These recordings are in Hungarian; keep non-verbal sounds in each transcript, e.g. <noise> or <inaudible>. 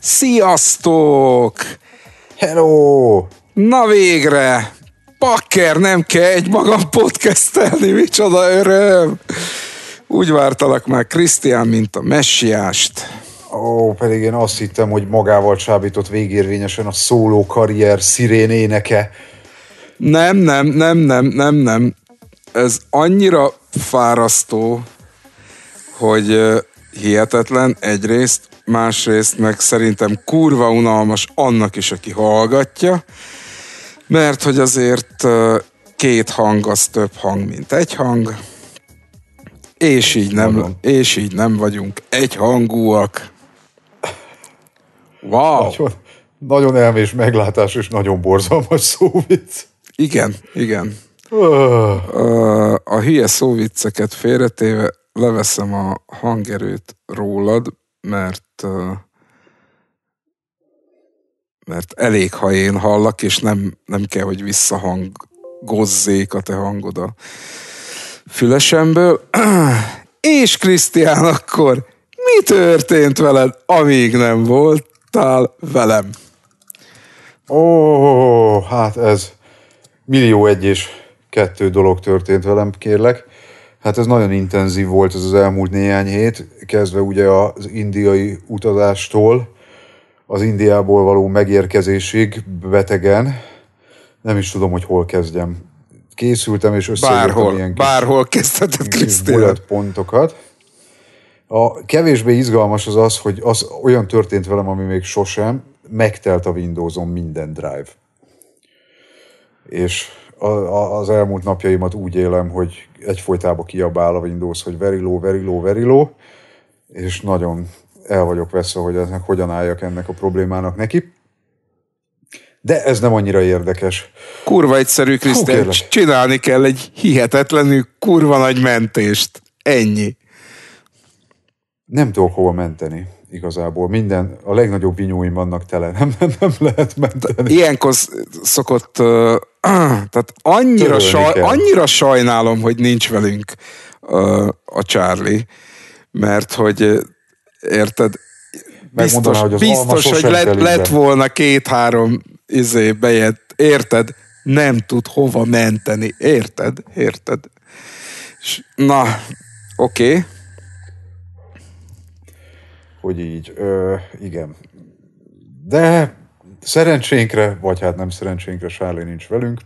Sziasztok! Hello! Na végre! Pakker, nem kell egy magam podcastelni, micsoda öröm! Úgy vártalak már Krisztián, mint a messiást. Ó, pedig én azt hittem, hogy magával csábított végérvényesen a szóló karrier szirén éneke. Nem, nem, nem, nem, nem, nem. Ez annyira fárasztó, hogy hihetetlen egyrészt, másrészt meg szerintem kurva unalmas annak is, aki hallgatja, mert hogy azért két hang az több hang, mint egy hang, és így nem, és így nem vagyunk egyhangúak. Wow. Nagyon, nagyon elmés meglátás, és nagyon borzalmas szóvic. Igen, igen. Ah. Uh. A, a hülye szóvicceket félretéve leveszem a hangerőt rólad, mert uh, mert elég, ha én hallak, és nem, nem kell, hogy visszahangozzék a te hangod a fülesemből. <clears throat> és Krisztián, akkor mi történt veled, amíg nem volt? hallottál velem? Ó, hát ez millió egy és kettő dolog történt velem, kérlek. Hát ez nagyon intenzív volt ez az elmúlt néhány hét, kezdve ugye az indiai utazástól, az Indiából való megérkezésig betegen. Nem is tudom, hogy hol kezdjem. Készültem és összeírtam bárhol, ilyen kis bárhol kezdheted, pontokat. A kevésbé izgalmas az az, hogy az olyan történt velem, ami még sosem, megtelt a Windowson minden drive. És a, a, az elmúlt napjaimat úgy élem, hogy egyfolytában kiabál a Windows, hogy very low, very low, very low, és nagyon el vagyok veszve, hogy ennek hogyan álljak ennek a problémának neki. De ez nem annyira érdekes. Kurva egyszerű, Krisztián. Csinálni kell egy hihetetlenül kurva nagy mentést. Ennyi nem tudok hova menteni igazából. Minden, a legnagyobb vinyóim vannak tele, nem, nem, nem lehet menteni. Ilyenkor szokott, uh, <clears throat> tehát annyira, saj, annyira sajnálom, hogy nincs velünk uh, a Charlie, mert hogy érted, biztos, hogy, biztos, hogy lett, lett volna két-három izé bejött, érted, nem tud hova menteni, érted, érted. S, na, oké. Okay hogy így, ö, igen. De szerencsénkre, vagy hát nem szerencsénkre, Sárli nincs velünk.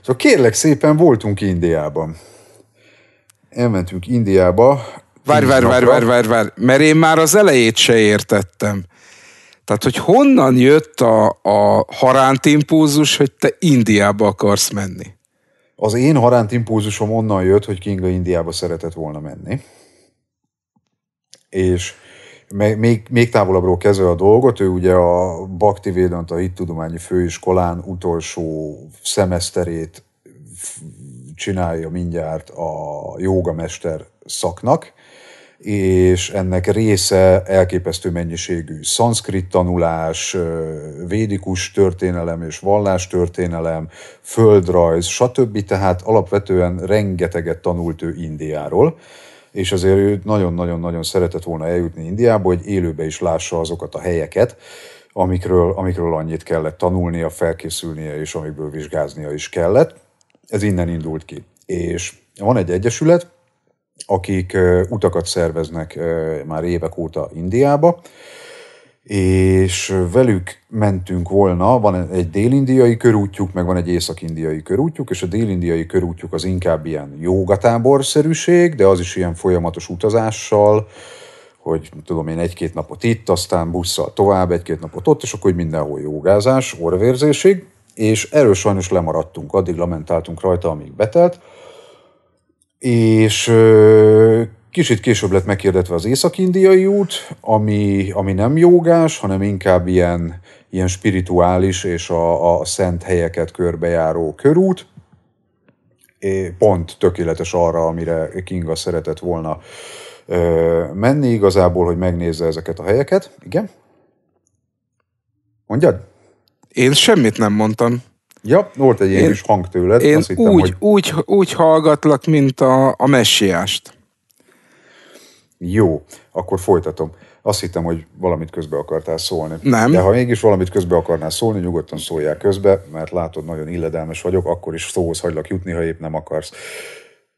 Szóval kérlek szépen, voltunk Indiában. Elmentünk Indiába. Várj, várj, várj, várj, várj, várj, mert én már az elejét se értettem. Tehát, hogy honnan jött a, a haránt impulzus, hogy te Indiába akarsz menni? Az én haránt impulzusom onnan jött, hogy Kinga Indiába szeretett volna menni. És még, még távolabbról kezdve a dolgot, ő ugye a Bakti Védanta Hittudományi Főiskolán utolsó szemeszterét csinálja mindjárt a jogamester szaknak, és ennek része elképesztő mennyiségű szanszkrit tanulás, védikus történelem és vallás történelem, földrajz, stb. Tehát alapvetően rengeteget tanult ő Indiáról, és azért ő nagyon-nagyon-nagyon szeretett volna eljutni Indiába, hogy élőbe is lássa azokat a helyeket, amikről, amikről annyit kellett tanulnia, felkészülnie, és amikből vizsgáznia is kellett. Ez innen indult ki. És van egy egyesület, akik utakat szerveznek már évek óta Indiába, és velük mentünk volna, van egy délindiai körútjuk, meg van egy észak-indiai körútjuk, és a délindiai körútjuk az inkább ilyen jogatáborszerűség, de az is ilyen folyamatos utazással, hogy tudom én egy-két napot itt, aztán busszal tovább, egy-két napot ott, és akkor hogy mindenhol jogázás, orvérzésig, és erről sajnos lemaradtunk, addig lamentáltunk rajta, amíg betelt, és Kicsit később lett megkérdetve az Észak-Indiai út, ami, ami nem jogás, hanem inkább ilyen, ilyen spirituális és a, a szent helyeket körbejáró körút. Pont tökéletes arra, amire Kinga szeretett volna ö, menni igazából, hogy megnézze ezeket a helyeket. Igen? Mondjad? Én semmit nem mondtam. Ja, volt egy én, ilyen hang tőled. Én azt hittem, úgy, hogy... úgy, úgy hallgatlak, mint a, a messiást. Jó, akkor folytatom. Azt hittem, hogy valamit közbe akartál szólni. Nem. De ha mégis valamit közbe akarnál szólni, nyugodtan szóljál közbe, mert látod, nagyon illedelmes vagyok, akkor is szóhoz hagylak jutni, ha épp nem akarsz. <laughs>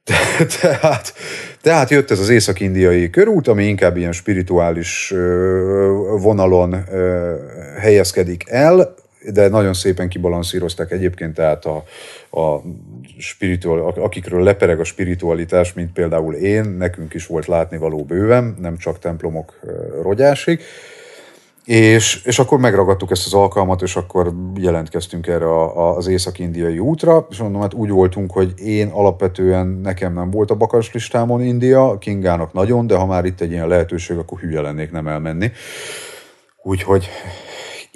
Te, tehát, tehát jött ez az észak-indiai körút, ami inkább ilyen spirituális vonalon helyezkedik el, de nagyon szépen kibalanszírozták egyébként, tehát a, a spiritual, akikről lepereg a spiritualitás, mint például én, nekünk is volt látnivaló bőven, nem csak templomok rogyásig, és, és akkor megragadtuk ezt az alkalmat, és akkor jelentkeztünk erre a, a, az észak-indiai útra, és mondom, hát úgy voltunk, hogy én alapvetően nekem nem volt a bakas listámon India, Kingának nagyon, de ha már itt egy ilyen lehetőség, akkor hülye lennék nem elmenni. Úgyhogy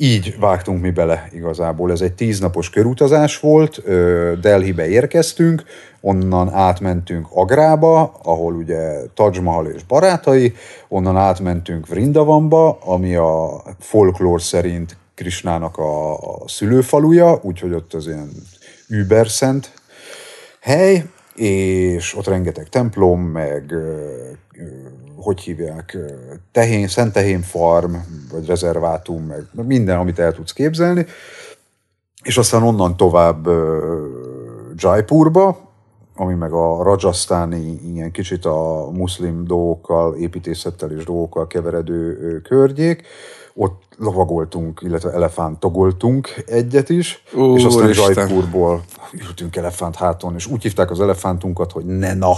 így vágtunk mi bele igazából. Ez egy tíznapos körutazás volt, Delhibe érkeztünk, onnan átmentünk Agrába, ahol ugye Taj Mahal és barátai, onnan átmentünk Vrindavanba, ami a folklór szerint Krisnának a szülőfaluja, úgyhogy ott az ilyen überszent hely, és ott rengeteg templom, meg hogy hívják, tehén, Szent Tehén Farm, vagy rezervátum, meg minden, amit el tudsz képzelni, és aztán onnan tovább Jaipurba, ami meg a rajasztáni, ilyen kicsit a muszlim dolgokkal, építészettel és dolgokkal keveredő környék, ott lovagoltunk, illetve elefántogoltunk egyet is, Úr, és aztán Zsajpúrból ültünk elefánt háton, és úgy hívták az elefántunkat, hogy Nena.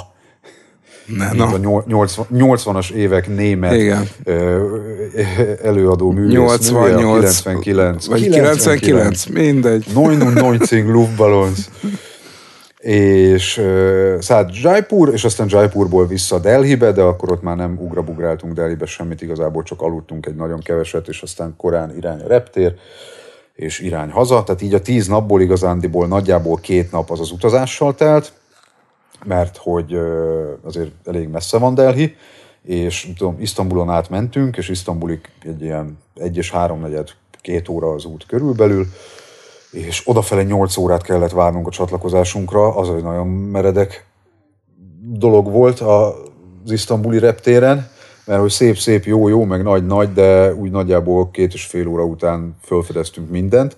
Nena. a 80, 80-as évek német Igen. előadó művész. 88. 99. Vagy 99, 99, mindegy. 99 Luftballons és uh, szállt Jaipur, és aztán Jaipurból vissza Delhibe, de akkor ott már nem ugrabugráltunk Delhibe semmit, igazából csak aludtunk egy nagyon keveset, és aztán korán irány a reptér, és irány haza. Tehát így a tíz napból igazándiból nagyjából két nap az az utazással telt, mert hogy uh, azért elég messze van Delhi, és tudom, Isztambulon átmentünk, és Isztambulik egy ilyen egy és háromnegyed, két óra az út körülbelül, és odafele 8 órát kellett várnunk a csatlakozásunkra, az egy nagyon meredek dolog volt az isztambuli reptéren, mert hogy szép-szép, jó-jó, meg nagy-nagy, de úgy nagyjából két és fél óra után felfedeztünk mindent.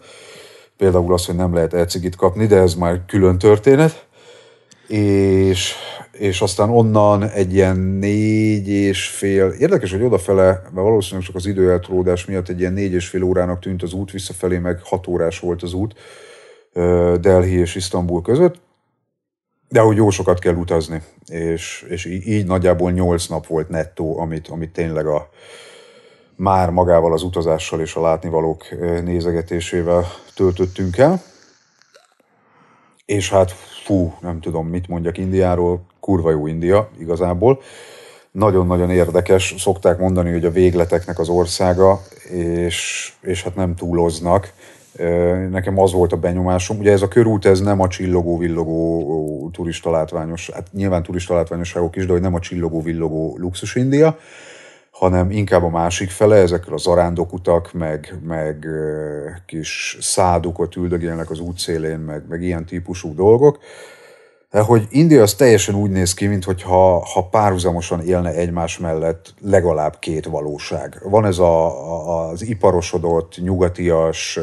Például az, hogy nem lehet elcigit kapni, de ez már külön történet. És és aztán onnan egy ilyen négy és fél, érdekes, hogy odafele, mert valószínűleg csak az időeltolódás miatt egy ilyen négy és fél órának tűnt az út, visszafelé meg hat órás volt az út Delhi és Isztambul között, de hogy jó sokat kell utazni, és, és így, így nagyjából nyolc nap volt nettó, amit, amit tényleg a már magával az utazással és a látnivalók nézegetésével töltöttünk el és hát fú, nem tudom mit mondjak Indiáról, kurva jó India igazából. Nagyon-nagyon érdekes, szokták mondani, hogy a végleteknek az országa, és, és hát nem túloznak. Nekem az volt a benyomásom, ugye ez a körút, ez nem a csillogó-villogó turistalátványos, hát nyilván látványosságok is, de hogy nem a csillogó-villogó luxus India, hanem inkább a másik fele, ezekről a zarándokutak, meg, meg kis szádukot üldögélnek az útszélén, meg, meg ilyen típusú dolgok. De hogy India az teljesen úgy néz ki, mintha ha párhuzamosan élne egymás mellett legalább két valóság. Van ez a, a, az iparosodott, nyugatias,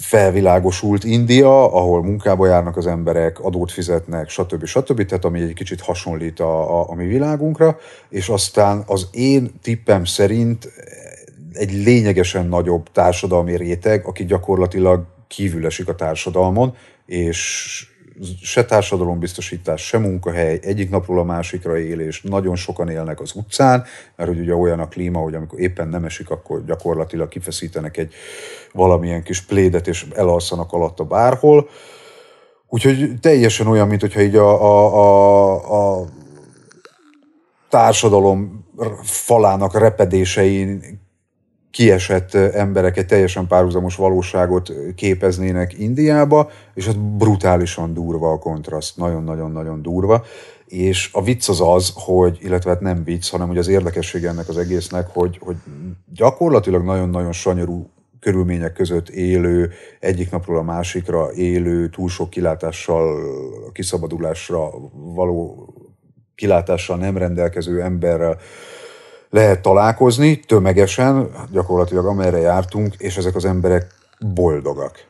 felvilágosult India, ahol munkába járnak az emberek, adót fizetnek, stb. stb. Tehát ami egy kicsit hasonlít a, a, a mi világunkra, és aztán az én tippem szerint egy lényegesen nagyobb társadalmi réteg, aki gyakorlatilag kívül esik a társadalmon, és se társadalombiztosítás, se munkahely, egyik napról a másikra él és nagyon sokan élnek az utcán, mert hogy ugye olyan a klíma, hogy amikor éppen nem esik, akkor gyakorlatilag kifeszítenek egy valamilyen kis plédet, és elalszanak alatta bárhol. Úgyhogy teljesen olyan, mint hogyha így a, a, a, a társadalom falának repedésein kiesett emberek egy teljesen párhuzamos valóságot képeznének Indiába, és hát brutálisan durva a kontraszt, nagyon-nagyon-nagyon durva. És a vicc az az, hogy, illetve hát nem vicc, hanem hogy az érdekesség ennek az egésznek, hogy, hogy gyakorlatilag nagyon-nagyon sanyarú körülmények között élő, egyik napról a másikra élő, túl sok kilátással, kiszabadulásra való kilátással nem rendelkező emberrel lehet találkozni tömegesen, gyakorlatilag amerre jártunk, és ezek az emberek boldogak.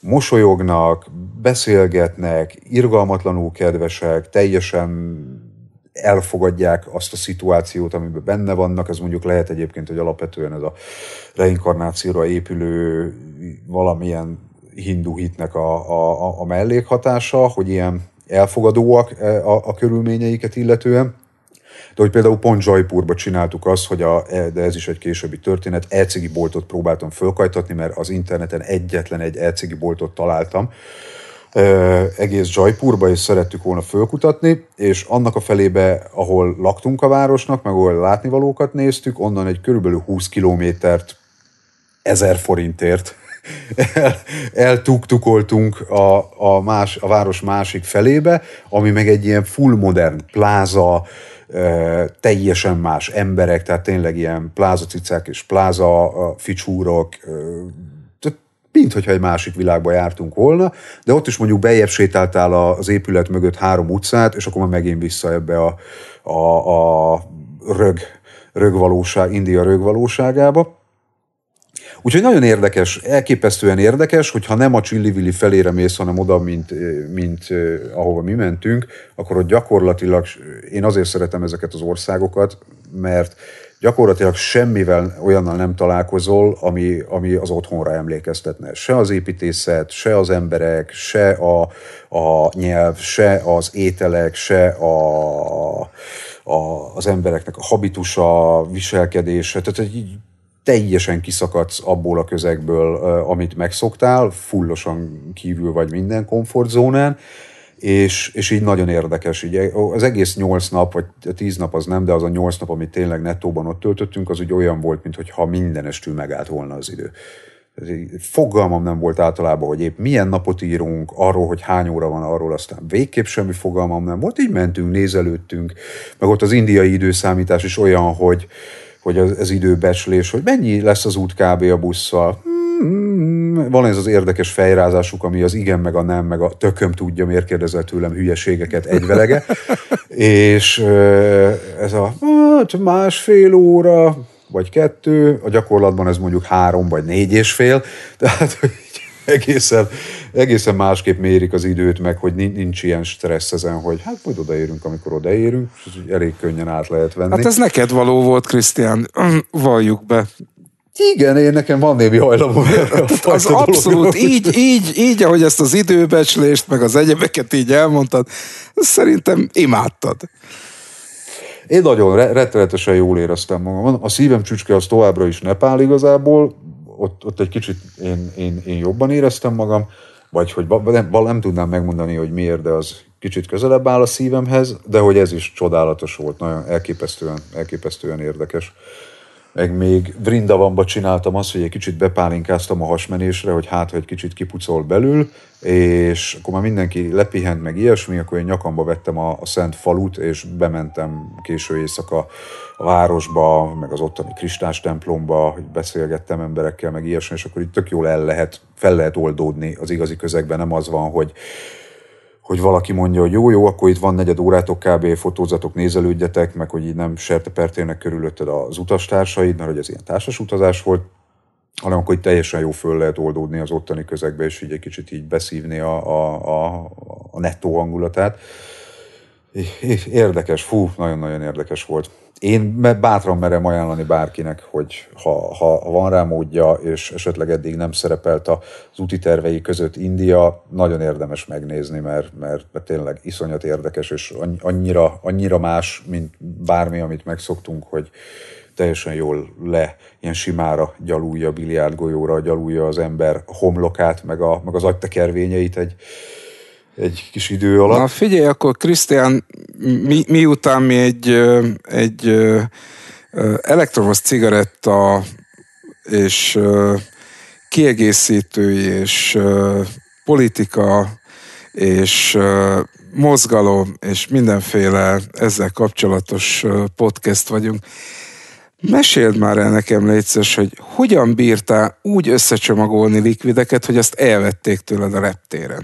Mosolyognak, beszélgetnek, irgalmatlanul kedvesek, teljesen elfogadják azt a szituációt, amiben benne vannak, ez mondjuk lehet egyébként, hogy alapvetően ez a reinkarnációra épülő valamilyen hindu hitnek a, a, a mellékhatása, hogy ilyen elfogadóak e, a, a körülményeiket illetően, de hogy például pont Jaipurba csináltuk azt, hogy a, e- de ez is egy későbbi történet, elcigi boltot próbáltam fölkajtatni, mert az interneten egyetlen egy elcigi boltot találtam, egész Jaipurba, és szerettük volna fölkutatni, és annak a felébe, ahol laktunk a városnak, meg ahol látnivalókat néztük, onnan egy körülbelül 20 kilométert ezer forintért eltuktukoltunk a, a, más, a város másik felébe, ami meg egy ilyen full modern pláza, teljesen más emberek, tehát tényleg ilyen plázacicák és pláza ficsúrok, mint hogyha egy másik világba jártunk volna, de ott is mondjuk bejebb sétáltál az épület mögött három utcát, és akkor már megint vissza ebbe a, a, a rög, rögvalóság, India rögvalóságába. Úgyhogy nagyon érdekes, elképesztően érdekes, hogyha nem a Csillivili felére mész, hanem oda, mint, eh, mint eh, ahova mi mentünk, akkor ott gyakorlatilag, eh, én azért szeretem ezeket az országokat, mert gyakorlatilag semmivel olyannal nem találkozol, ami, ami az otthonra emlékeztetne. Se az építészet, se az emberek, se a, a nyelv, se az ételek, se a, a, az embereknek a habitusa, viselkedése. Tehát egy teljesen kiszakadsz abból a közegből, amit megszoktál, fullosan kívül vagy minden komfortzónán, és, és így nagyon érdekes. Így e, az egész nyolc nap, vagy tíz nap az nem, de az a nyolc nap, amit tényleg nettóban ott töltöttünk, az úgy olyan volt, mintha estül megállt volna az idő. Fogalmam nem volt általában, hogy épp milyen napot írunk, arról, hogy hány óra van, arról aztán végképp semmi fogalmam nem volt. Így mentünk, nézelődtünk, meg ott az indiai időszámítás is olyan, hogy hogy az, az időbecslés, hogy mennyi lesz az út kb. a busszal. Hmm, van ez az érdekes fejrázásuk, ami az igen, meg a nem, meg a tököm tudja, miért kérdezett tőlem hülyeségeket egyvelege. <laughs> és ez a hát másfél óra, vagy kettő, a gyakorlatban ez mondjuk három, vagy négy és fél, tehát hogy egészen egészen másképp mérik az időt meg, hogy nincs ilyen stressz ezen, hogy hát majd odaérünk, amikor odaérünk, és elég könnyen át lehet venni. Hát ez neked való volt, Krisztián, mm, valljuk be. Igen, én nekem van némi hajlamom. <laughs> Az abszolút, így, így, így, ahogy ezt az időbecslést, meg az egyebeket így elmondtad, szerintem imádtad. Én nagyon rettenetesen jól éreztem magam. A szívem csücske az továbbra is Nepál igazából, ott, ott egy kicsit én, én, én jobban éreztem magam vagy hogy nem, nem tudnám megmondani, hogy miért, de az kicsit közelebb áll a szívemhez, de hogy ez is csodálatos volt, nagyon elképesztően, elképesztően érdekes meg még Vrindavamba csináltam azt, hogy egy kicsit bepálinkáztam a hasmenésre, hogy hát, hogy egy kicsit kipucol belül, és akkor már mindenki lepihent, meg ilyesmi, akkor én nyakamba vettem a, a Szent Falut, és bementem késő éjszaka a városba, meg az ottani Kristás templomba, hogy beszélgettem emberekkel, meg ilyesmi, és akkor itt tök jól el lehet, fel lehet oldódni az igazi közegben, nem az van, hogy hogy valaki mondja, hogy jó, jó, akkor itt van negyed órátok kb. fotózatok, nézelődjetek, meg hogy így nem sertepertének körülötted az utastársaid, mert hogy ez ilyen társas utazás volt, hanem akkor itt teljesen jó föl lehet oldódni az ottani közegbe, és így egy kicsit így beszívni a, a, a, a nettó hangulatát. Érdekes, fú, nagyon-nagyon érdekes volt én bátran merem ajánlani bárkinek, hogy ha, ha van rá módja, és esetleg eddig nem szerepelt az úti tervei között India, nagyon érdemes megnézni, mert, mert, mert tényleg iszonyat érdekes, és annyira, annyira más, mint bármi, amit megszoktunk, hogy teljesen jól le, ilyen simára gyalulja, biliárdgolyóra gyalulja az ember homlokát, meg, a, meg az agytekervényeit egy, egy kis idő alatt. Na figyelj, akkor Krisztián, mi, miután mi egy, egy elektromos cigaretta és kiegészítő és politika és mozgalom és mindenféle ezzel kapcsolatos podcast vagyunk. Meséld már el nekem, létszős, hogy hogyan bírtál úgy összecsomagolni likvideket, hogy azt elvették tőled a reptéren?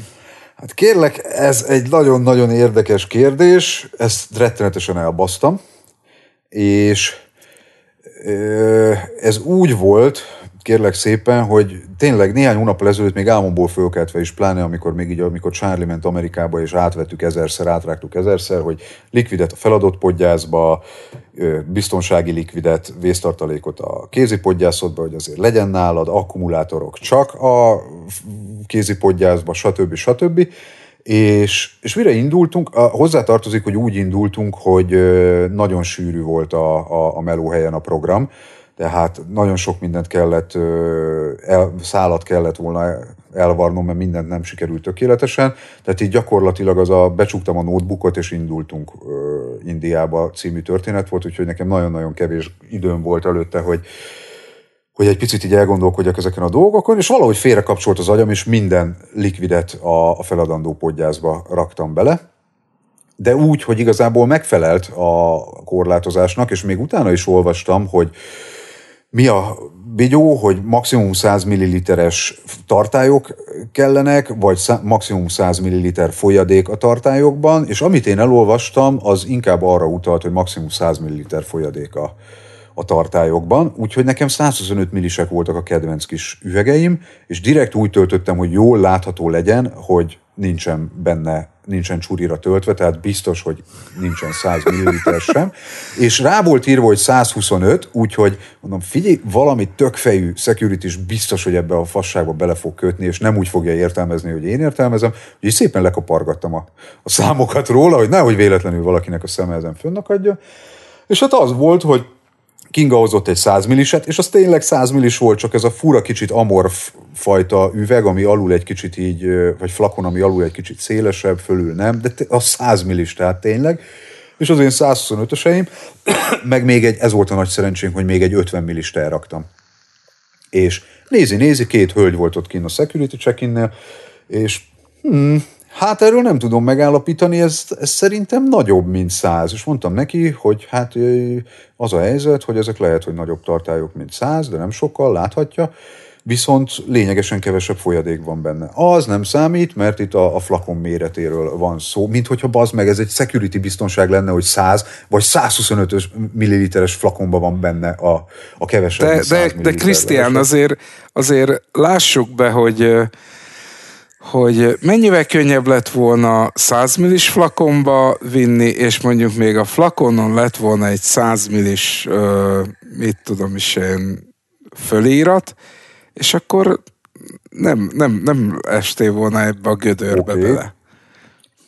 Hát kérlek, ez egy nagyon-nagyon érdekes kérdés, ezt rettenetesen elbasztam, és ez úgy volt, kérlek szépen, hogy tényleg néhány hónap ezelőtt még álmomból fölkeltve is, pláne amikor még így, amikor Charlie ment Amerikába, és átvettük ezerszer, átrágtuk ezerszer, hogy likvidet a feladott podgyászba, biztonsági likvidet, vésztartalékot a kézi podgyászodba, hogy azért legyen nálad, akkumulátorok csak a kézi podgyászba, stb. stb és, és mire indultunk? A, hozzátartozik, hogy úgy indultunk, hogy nagyon sűrű volt a, a, a melóhelyen a program, tehát nagyon sok mindent kellett, el, szállat kellett volna elvarnom, mert mindent nem sikerült tökéletesen, tehát így gyakorlatilag az a becsuktam a notebookot és indultunk Indiába című történet volt, úgyhogy nekem nagyon-nagyon kevés időm volt előtte, hogy hogy egy picit így elgondolkodjak ezeken a dolgokon, és valahogy félrekapcsolt az agyam, és minden likvidet a, a feladandó podgyászba raktam bele de úgy, hogy igazából megfelelt a korlátozásnak, és még utána is olvastam, hogy mi a bigyó, hogy maximum 100 ml-es tartályok kellenek, vagy maximum 100 ml folyadék a tartályokban, és amit én elolvastam, az inkább arra utalt, hogy maximum 100 ml folyadék a, a tartályokban, úgyhogy nekem 125 millisek voltak a kedvenc kis üvegeim, és direkt úgy töltöttem, hogy jól látható legyen, hogy nincsen benne, nincsen csúrira töltve, tehát biztos, hogy nincsen 100 ml sem. És rá volt írva, hogy 125, úgyhogy mondom, figyelj, valami tökfejű security is biztos, hogy ebbe a fasságba bele fog kötni, és nem úgy fogja értelmezni, hogy én értelmezem. Úgyhogy szépen lekapargattam a, a számokat róla, hogy nehogy véletlenül valakinek a szeme ezen fönnakadja. És hát az volt, hogy Kinga hozott egy 100 milliset, és az tényleg 100 millis volt, csak ez a fura kicsit amorf fajta üveg, ami alul egy kicsit így, vagy flakon, ami alul egy kicsit szélesebb, fölül nem, de a 100 millis, tehát tényleg. És az én 125-öseim, <clears throat> meg még egy, ez volt a nagy szerencsénk, hogy még egy 50 millist elraktam. És nézi, nézi, két hölgy volt ott kint a security check és hmm, Hát erről nem tudom megállapítani, ez, ez szerintem nagyobb, mint száz. És mondtam neki, hogy hát az a helyzet, hogy ezek lehet, hogy nagyobb tartályok, mint száz, de nem sokkal, láthatja viszont lényegesen kevesebb folyadék van benne. Az nem számít, mert itt a, a flakon méretéről van szó, mint hogyha bazd meg, ez egy security biztonság lenne, hogy 100 vagy 125 milliliteres flakonban van benne a, a kevesebb. De, de, de Krisztián, azért, azért lássuk be, hogy hogy mennyivel könnyebb lett volna 100 millis flakonba vinni, és mondjuk még a flakonon lett volna egy 100 millis, ö, mit tudom is én, fölírat, és akkor nem, nem, nem estél volna ebbe a gödörbe okay. bele.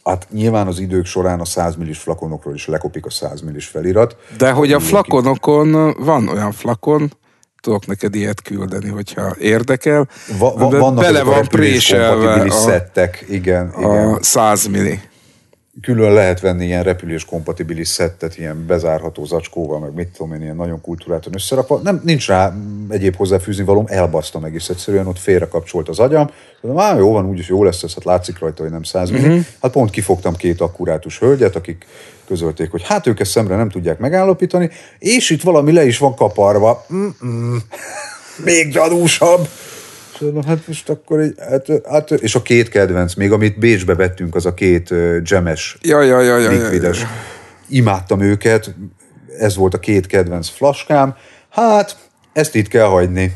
Hát nyilván az idők során a 100 millis flakonokról is lekopik a 100 millis felirat. De hogy a flakonokon van olyan flakon, tudok neked ilyet küldeni, hogyha érdekel. Va, va, vannak bele van préselve a, szettek, igen, a igen. 100 milli. Külön lehet venni ilyen repülés kompatibilis szettet, ilyen bezárható zacskóval, meg mit tudom én, ilyen nagyon kultúráltan összerakva. Nem, nincs rá egyéb hozzáfűzni valom, elbasztam egész egyszerűen, ott félre kapcsolt az agyam. Mondom, á, jó van, úgyis jó lesz ez, hát látszik rajta, hogy nem 100 Uh-huh. Mhm. Hát pont kifogtam két akkurátus hölgyet, akik közölték, hogy hát ők ezt szemre nem tudják megállapítani, és itt valami le is van kaparva. Mm-mm. <laughs> Még gyanúsabb. Szóval, hát most akkor egy, hát, hát, és a két kedvenc, még amit Bécsbe vettünk, az a két gemes, ja, ja, ja, ja, likvides. Ja, ja, ja. Imádtam őket, ez volt a két kedvenc flaskám. Hát, ezt itt kell hagyni.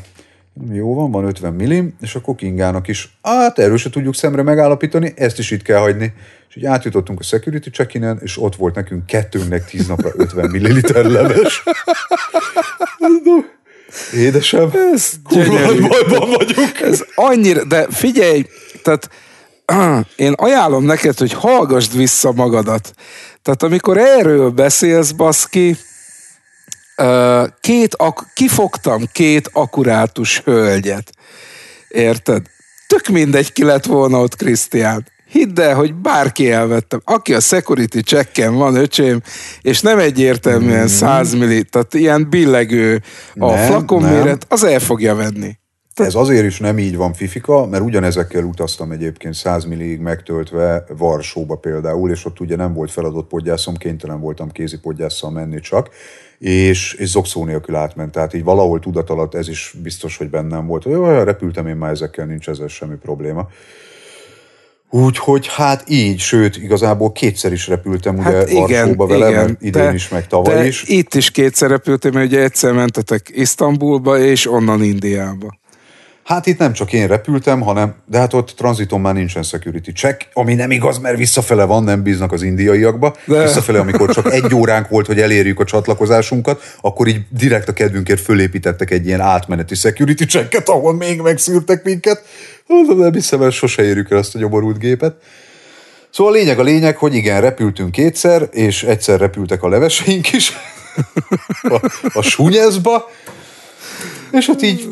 Jó van, van 50 millim, és a kokingának is. Hát erről se tudjuk szemre megállapítani, ezt is itt kell hagyni. És így átjutottunk a security check és ott volt nekünk kettőnknek 10 napra 50 milliliter leves. Édesem, ez. bajban vagyunk. Ez annyira, de figyelj, tehát <clears throat> én ajánlom neked, hogy hallgassd vissza magadat. Tehát amikor erről beszélsz, baszki, két, ak- kifogtam két akurátus hölgyet. Érted? Tök mindegy, ki lett volna ott Krisztián. Hidd el, hogy bárki elvettem. Aki a security checken van, öcsém, és nem egyértelműen mm. 100 milli, tehát ilyen billegő a nem, flakon nem. az el fogja venni. Ez azért is nem így van Fifika, mert ugyanezekkel utaztam egyébként 100 milliig megtöltve Varsóba például, és ott ugye nem volt feladott podgyászom, kénytelen voltam kézi podgyásszal menni csak, és, és zokszó nélkül átment. Tehát így valahol tudat alatt ez is biztos, hogy bennem volt. olyan repültem én már ezekkel, nincs ezzel semmi probléma. Úgyhogy hát így, sőt, igazából kétszer is repültem hát ugye hát igen, Varsóba vele, igen, idén de, is, meg tavaly de is. itt is kétszer repültem, mert ugye egyszer mentetek Isztambulba, és onnan Indiába. Hát itt nem csak én repültem, hanem, de hát ott tranziton már nincsen security check, ami nem igaz, mert visszafele van, nem bíznak az indiaiakba. De. Visszafele, amikor csak egy óránk volt, hogy elérjük a csatlakozásunkat, akkor így direkt a kedvünkért fölépítettek egy ilyen átmeneti security checket, ahol még megszűrtek minket. Hát, nem hiszem, mert sose érjük el azt a nyomorult gépet. Szóval a lényeg a lényeg, hogy igen, repültünk kétszer, és egyszer repültek a leveseink is <laughs> a, a súnyezba, és hát így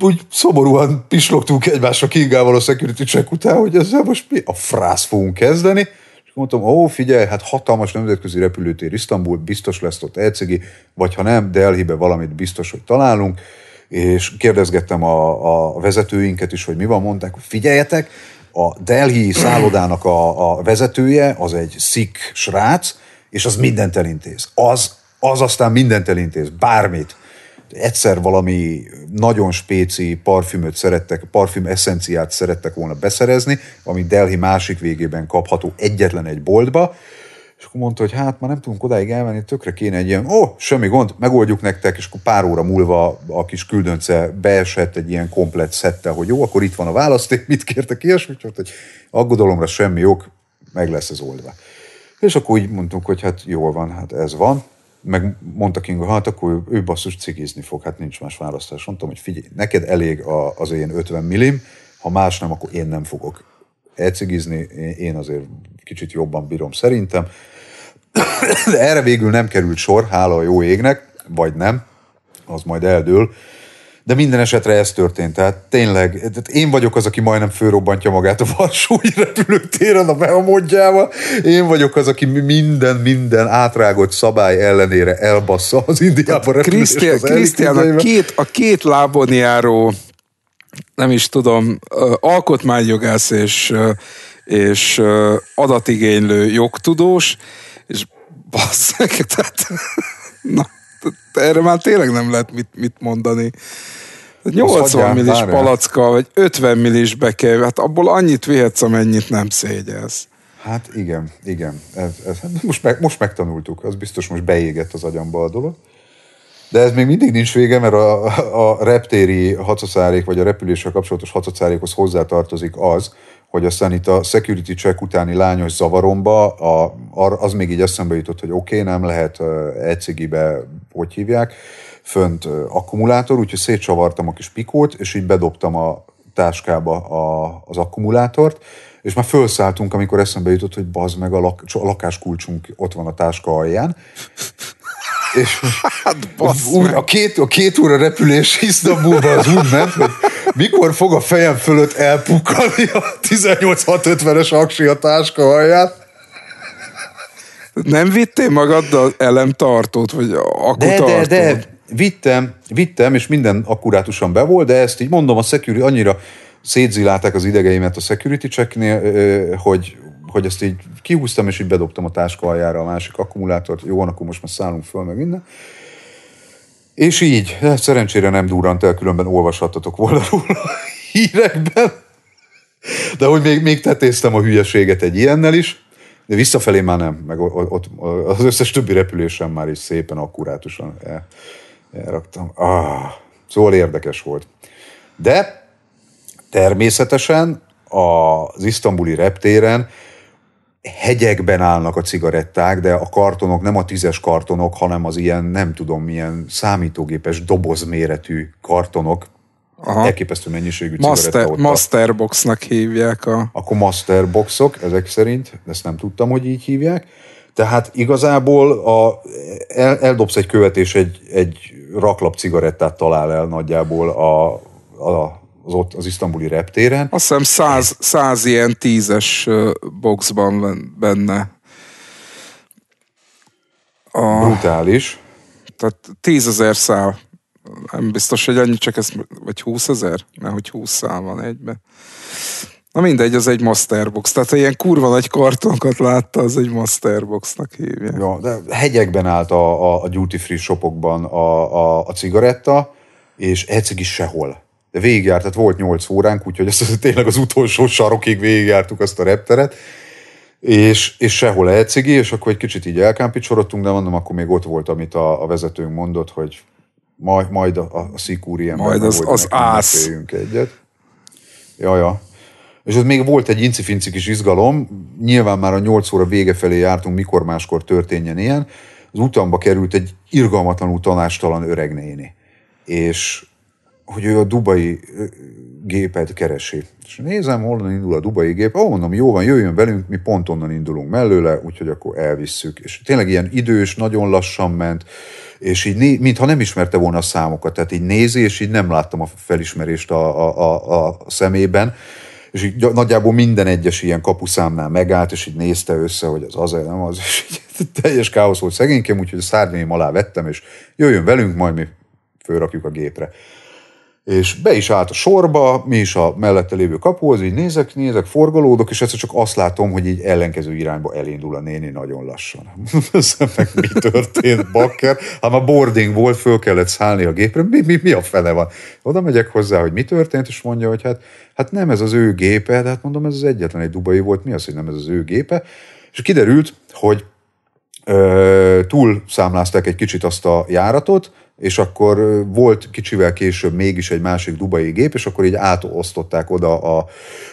úgy szomorúan pislogtunk egymásra Kingával a security check után, hogy ezzel most mi a frász fogunk kezdeni. És mondtam, ó, figyelj, hát hatalmas nemzetközi repülőtér Isztambul, biztos lesz ott ECG, vagy ha nem, Delhibe valamit biztos, hogy találunk és kérdezgettem a, a vezetőinket is, hogy mi van, mondták, hogy figyeljetek, a Delhi szállodának a, a vezetője, az egy szik srác, és az mindent elintéz. Az, az aztán mindent elintéz, bármit egyszer valami nagyon spéci parfümöt szerettek, parfüm eszenciát szerettek volna beszerezni, ami Delhi másik végében kapható egyetlen egy boltba, és akkor mondta, hogy hát már nem tudunk odáig elmenni, tökre kéne egy ilyen, ó, oh, semmi gond, megoldjuk nektek, és akkor pár óra múlva a kis küldönce beesett egy ilyen komplet szette, hogy jó, akkor itt van a választék, <laughs> mit kértek ilyesmit, csak hogy aggodalomra semmi jog, meg lesz ez oldva. És akkor úgy mondtunk, hogy hát jól van, hát ez van, meg mondta Kinga, hát akkor ő, ő basszus cigizni fog, hát nincs más választás. Mondtam, hogy figyelj, neked elég a, az én 50 milim, ha más nem, akkor én nem fogok elcigizni, én azért kicsit jobban bírom szerintem. De erre végül nem került sor, hála a jó égnek, vagy nem, az majd eldől, de minden esetre ez történt. Tehát tényleg, tehát én vagyok az, aki majdnem fölrobbantja magát a Varsói repülőtéren a beamodjával. Én vagyok az, aki minden, minden átrágott szabály ellenére elbassza az Indiába repülést. Krisztián, hát a két, a két lábon járó, nem is tudom, alkotmányjogász és, és adatigénylő jogtudós, és basszak, tehát <laughs> na erre már tényleg nem lehet mit, mit mondani. 80 millis palacka, vagy 50 millis bekev, hát abból annyit vihetsz, amennyit nem szégyelsz. Hát igen, igen. Ez, ez, hát most, meg, most megtanultuk, az biztos most beégett az agyamba a dolog. De ez még mindig nincs vége, mert a, a reptéri hacacárék, vagy a repüléssel kapcsolatos hacacárékhoz hozzátartozik az, hogy aztán itt a security check utáni lányos zavaromba, a, az még így eszembe jutott, hogy oké, okay, nem lehet ECG-be, hogy hívják, fönt akkumulátor, úgyhogy szétcsavartam a kis pikót, és így bedobtam a táskába a, az akkumulátort, és már felszálltunk, amikor eszembe jutott, hogy bazd meg, a, lak, a lakáskulcsunk ott van a táska alján, és hát, úr, a, két, a két óra repülés Isztambulba az úgy ment, hogy mikor fog a fejem fölött elpukkani a 18650-es aksi a táska alját? Nem vittél magaddal elemtartót, vagy akutartót? De, de, de, vittem, vittem, és minden akkurátusan be volt, de ezt így mondom, a security annyira szétzilálták az idegeimet a security checknél, hogy, hogy ezt így kihúztam, és így bedobtam a táska aljára a másik akkumulátort, jó, van, akkor most már szállunk föl, meg minden. És így, szerencsére nem durant el, különben olvashattatok volna róla hírekben. De hogy még, még tetéztem a hülyeséget egy ilyennel is, de visszafelé már nem, meg ott, az összes többi repülésem már is szépen akkurátusan el, elraktam. Ah, szóval érdekes volt. De természetesen az isztambuli reptéren hegyekben állnak a cigaretták, de a kartonok nem a tízes kartonok, hanem az ilyen nem tudom milyen számítógépes dobozméretű kartonok, Aha. elképesztő mennyiségű Master, Masterboxnak hívják a... Akkor Masterboxok, ezek szerint, ezt nem tudtam, hogy így hívják. Tehát igazából a, el, eldobsz egy követés, egy, egy raklap cigarettát talál el nagyjából a, a az, ott, az isztambuli reptéren. Azt hiszem száz, száz ilyen tízes boxban benne. A... Brutális. Tehát tízezer szál. Nem biztos, hogy annyi, csak ez, vagy húszezer? Mert hogy húsz szál van egyben. Na mindegy, az egy masterbox. Tehát ha ilyen kurva nagy kartonokat látta, az egy masterboxnak hívja. Ja, de hegyekben állt a, a, a duty free shopokban a, a, a cigaretta, és egyszerűen sehol de végigjárt, tehát volt 8 óránk, úgyhogy azt, tényleg az utolsó sarokig végigjártuk azt a repteret, és, és sehol elcigi, és akkor egy kicsit így elkámpicsorodtunk, de mondom, akkor még ott volt, amit a, a vezetőnk mondott, hogy majd, majd a, a szikúri ember. Majd az, az ász. egyet. Ja, ja. És ott még volt egy incifinci kis izgalom, nyilván már a 8 óra vége felé jártunk, mikor máskor történjen ilyen, az utamba került egy irgalmatlanul tanástalan öreg néni. És hogy ő a dubai gépet keresi. És nézem, honnan indul a dubai gép, ó, mondom, jó van, jöjjön velünk, mi pont onnan indulunk mellőle, úgyhogy akkor elvisszük. És tényleg ilyen idős, nagyon lassan ment, és így, mintha nem ismerte volna a számokat, tehát így nézi, és így nem láttam a felismerést a, a, a, a szemében, és így nagyjából minden egyes ilyen kapuszámnál megállt, és így nézte össze, hogy az az-e, nem az, <laughs> és így teljes káosz volt szegénykém, úgyhogy a szárnyaim alá vettem, és jöjjön velünk, majd mi fölrakjuk a gépre és be is állt a sorba, mi is a mellette lévő kapuhoz, így nézek, nézek, forgalódok, és egyszer csak azt látom, hogy így ellenkező irányba elindul a néni nagyon lassan. <laughs> meg mi történt, bakker? Hát már boarding volt, föl kellett szállni a gépre, mi, mi, mi a fele van? Oda megyek hozzá, hogy mi történt, és mondja, hogy hát, hát nem ez az ő gépe, de hát mondom, ez az egyetlen egy dubai volt, mi az, hogy nem ez az ő gépe? És kiderült, hogy túl számlázták egy kicsit azt a járatot, és akkor volt kicsivel később mégis egy másik dubai gép, és akkor így átosztották oda a,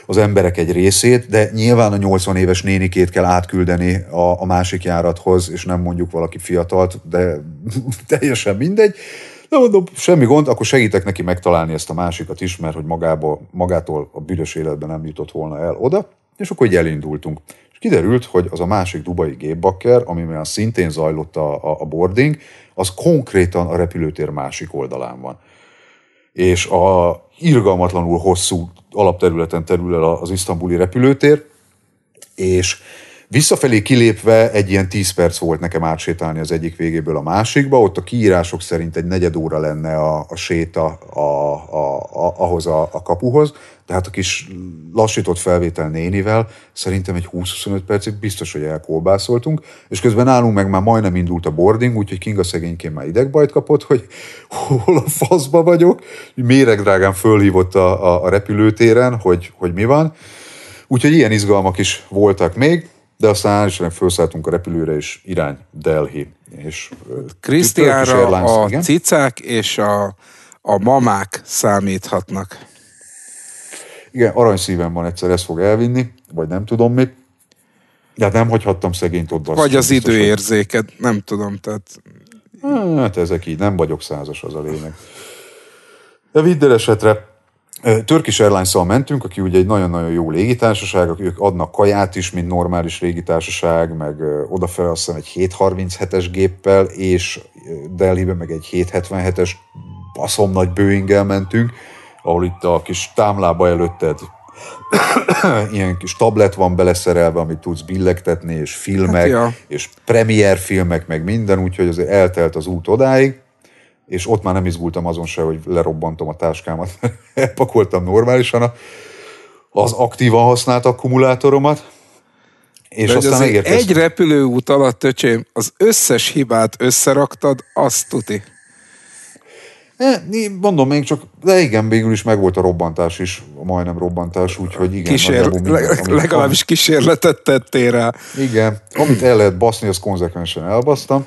az emberek egy részét, de nyilván a 80 éves nénikét kell átküldeni a, a másik járathoz, és nem mondjuk valaki fiatalt, de <laughs> teljesen mindegy. De mondom, semmi gond, akkor segítek neki megtalálni ezt a másikat is, mert hogy magába magától a büdös életben nem jutott volna el oda, és akkor így elindultunk. És kiderült, hogy az a másik dubai gépbakker, amivel szintén zajlott a, a, a boarding, az konkrétan a repülőtér másik oldalán van. És a irgalmatlanul hosszú alapterületen terül el az isztambuli repülőtér, és Visszafelé kilépve egy ilyen 10 perc volt nekem átsétálni az egyik végéből a másikba, ott a kiírások szerint egy negyed óra lenne a, a séta a, a, a, ahhoz a, a kapuhoz, de hát a kis lassított felvétel nénivel szerintem egy 20-25 percig biztos, hogy elkolbászoltunk, és közben nálunk meg már majdnem indult a boarding, úgyhogy Kinga szegényként már idegbajt kapott, hogy hol a faszba vagyok, méregdrágán fölhívott a, a, a repülőtéren, hogy, hogy mi van, Úgyhogy ilyen izgalmak is voltak még de aztán állítsanak, felszálltunk a repülőre, és irány Delhi. És Krisztiára a igen? cicák és a, a mamák számíthatnak. Igen, aranyszívem van egyszer, ezt fog elvinni, vagy nem tudom mit. De hát nem hagyhattam szegényt ott. Vagy az időérzéket, nem tudom, tehát... Hát ezek így, nem vagyok százas az a lényeg. De vidd esetre Turkish airlines mentünk, aki ugye egy nagyon-nagyon jó légitársaság, ők adnak kaját is, mint normális légitársaság, meg odafele azt hiszem egy 737-es géppel, és Delhibe meg egy 777-es baszom nagy boeing mentünk, ahol itt a kis támlába előtted <coughs> ilyen kis tablet van beleszerelve, amit tudsz billegtetni, és filmek, hát ja. és premier filmek, meg minden, úgyhogy azért eltelt az út odáig és ott már nem izgultam azon se, hogy lerobbantom a táskámat, <laughs> elpakoltam normálisan az aktívan használt akkumulátoromat, és az aztán az megérkeztem. Egy repülőút alatt, töcsém, az összes hibát összeraktad, azt tuti. Ne, mondom még csak, de igen, végül is megvolt a robbantás is, a majdnem robbantás, úgyhogy igen. Kísér, minden, leg, amit, legalábbis kísérletet tettél rá. Igen, amit el lehet baszni, azt konzekvensen elbasztam.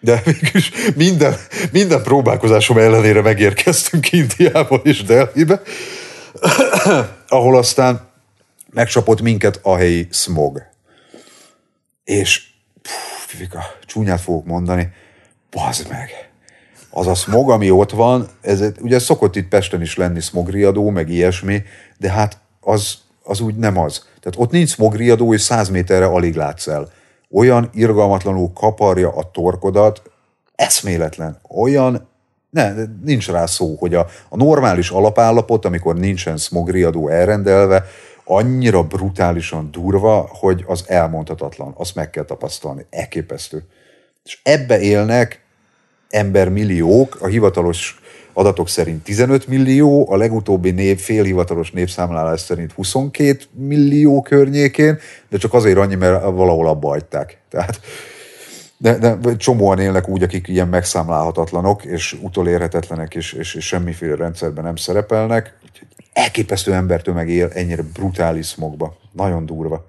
De mégis minden, minden próbálkozásom ellenére megérkeztünk Indiába és Delhibe, ahol aztán megcsapott minket a helyi smog. És pff, Vika, csúnyát fogok mondani, bazd meg! Az a smog, ami ott van, ez, ugye szokott itt Pesten is lenni smogriadó, meg ilyesmi, de hát az, az úgy nem az. Tehát ott nincs smogriadó, és száz méterre alig látsz el olyan irgalmatlanul kaparja a torkodat, eszméletlen, olyan, ne, nincs rá szó, hogy a, a normális alapállapot, amikor nincsen smogriadó elrendelve, annyira brutálisan durva, hogy az elmondhatatlan, azt meg kell tapasztalni, elképesztő. És ebbe élnek embermilliók, a hivatalos adatok szerint 15 millió, a legutóbbi név, félhivatalos népszámlálás szerint 22 millió környékén, de csak azért annyi, mert valahol abba hagyták. Tehát de, de csomóan élnek úgy, akik ilyen megszámlálhatatlanok, és utolérhetetlenek, és, és, és semmiféle rendszerben nem szerepelnek. Elképesztő embertömeg él ennyire brutális smogba. Nagyon durva.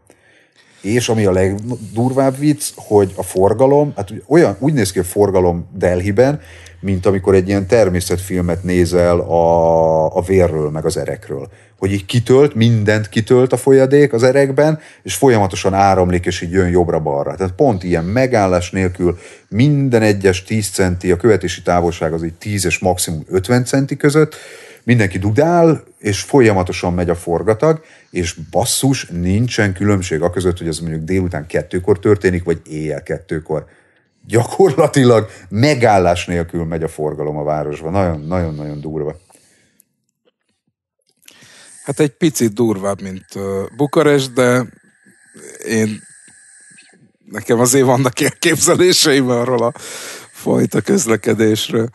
És ami a legdurvább vicc, hogy a forgalom, hát olyan, úgy néz ki a forgalom Delhiben, mint amikor egy ilyen természetfilmet nézel a, a vérről, meg az erekről. Hogy így kitölt, mindent kitölt a folyadék az erekben, és folyamatosan áramlik, és így jön jobbra-balra. Tehát pont ilyen megállás nélkül minden egyes 10 centi, a követési távolság az így 10 és maximum 50 centi között, mindenki dudál, és folyamatosan megy a forgatag, és basszus, nincsen különbség a között, hogy ez mondjuk délután kettőkor történik, vagy éjjel kettőkor gyakorlatilag megállás nélkül megy a forgalom a városban. Nagyon-nagyon durva. Hát egy picit durvább, mint Bukarest, de én nekem azért vannak ilyen képzeléseim arról a fajta közlekedésről.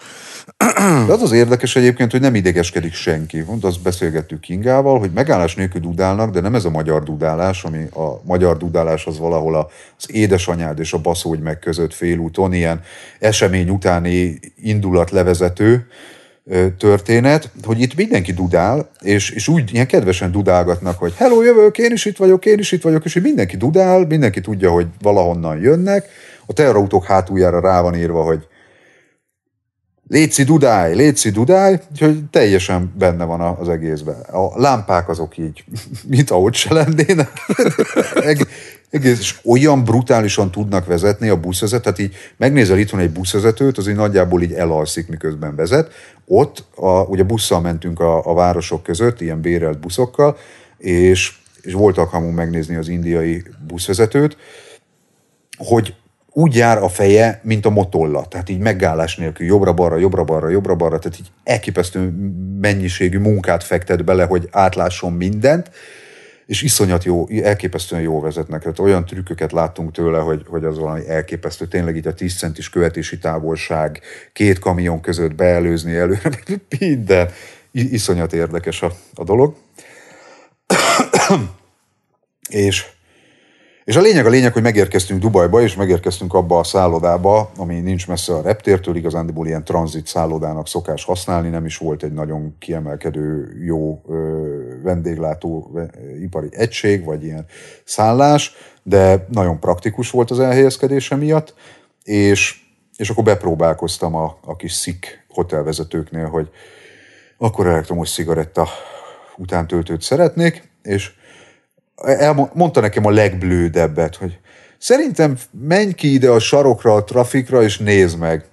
De az az érdekes egyébként, hogy nem idegeskedik senki. Mondta, azt beszélgettük Kingával, hogy megállás nélkül dudálnak, de nem ez a magyar dudálás, ami a magyar dudálás az valahol az édesanyád és a baszógy meg között félúton, ilyen esemény utáni indulatlevezető, történet, hogy itt mindenki dudál, és, és úgy ilyen kedvesen dudálgatnak, hogy hello, jövök, én is itt vagyok, én is itt vagyok, és mindenki dudál, mindenki tudja, hogy valahonnan jönnek, a terrorautók hátuljára rá van írva, hogy Léci dudáj, léci dudáj, úgyhogy teljesen benne van az egészben. A lámpák azok így, <laughs> mint ahogy se lennének. <laughs> egész, és olyan brutálisan tudnak vezetni a buszvezet, tehát így megnézel itthon egy buszvezetőt, az így nagyjából így elalszik, miközben vezet. Ott, a, ugye busszal mentünk a, a városok között, ilyen bérelt buszokkal, és, és volt alkalmunk megnézni az indiai buszvezetőt, hogy úgy jár a feje, mint a motolla, tehát így megállás nélkül, jobbra-balra, jobbra-balra, jobbra-balra, tehát így elképesztő mennyiségű munkát fektet bele, hogy átlásson mindent, és iszonyat jó, elképesztően jó vezetnek. Tehát olyan trükköket láttunk tőle, hogy, hogy az valami elképesztő. Tényleg itt a 10 centis követési távolság, két kamion között beelőzni előre, <laughs> minden. Iszonyat érdekes a, a dolog. <coughs> és és a lényeg a lényeg, hogy megérkeztünk Dubajba, és megérkeztünk abba a szállodába, ami nincs messze a reptértől, igazándiból ilyen tranzit szállodának szokás használni, nem is volt egy nagyon kiemelkedő jó ö, vendéglátó ö, ipari egység, vagy ilyen szállás, de nagyon praktikus volt az elhelyezkedése miatt, és, és akkor bepróbálkoztam a, a kis szik hotelvezetőknél, hogy akkor elektromos cigaretta utántöltőt szeretnék, és el, mondta nekem a legblődebbet, hogy szerintem menj ki ide a sarokra, a trafikra, és nézd meg.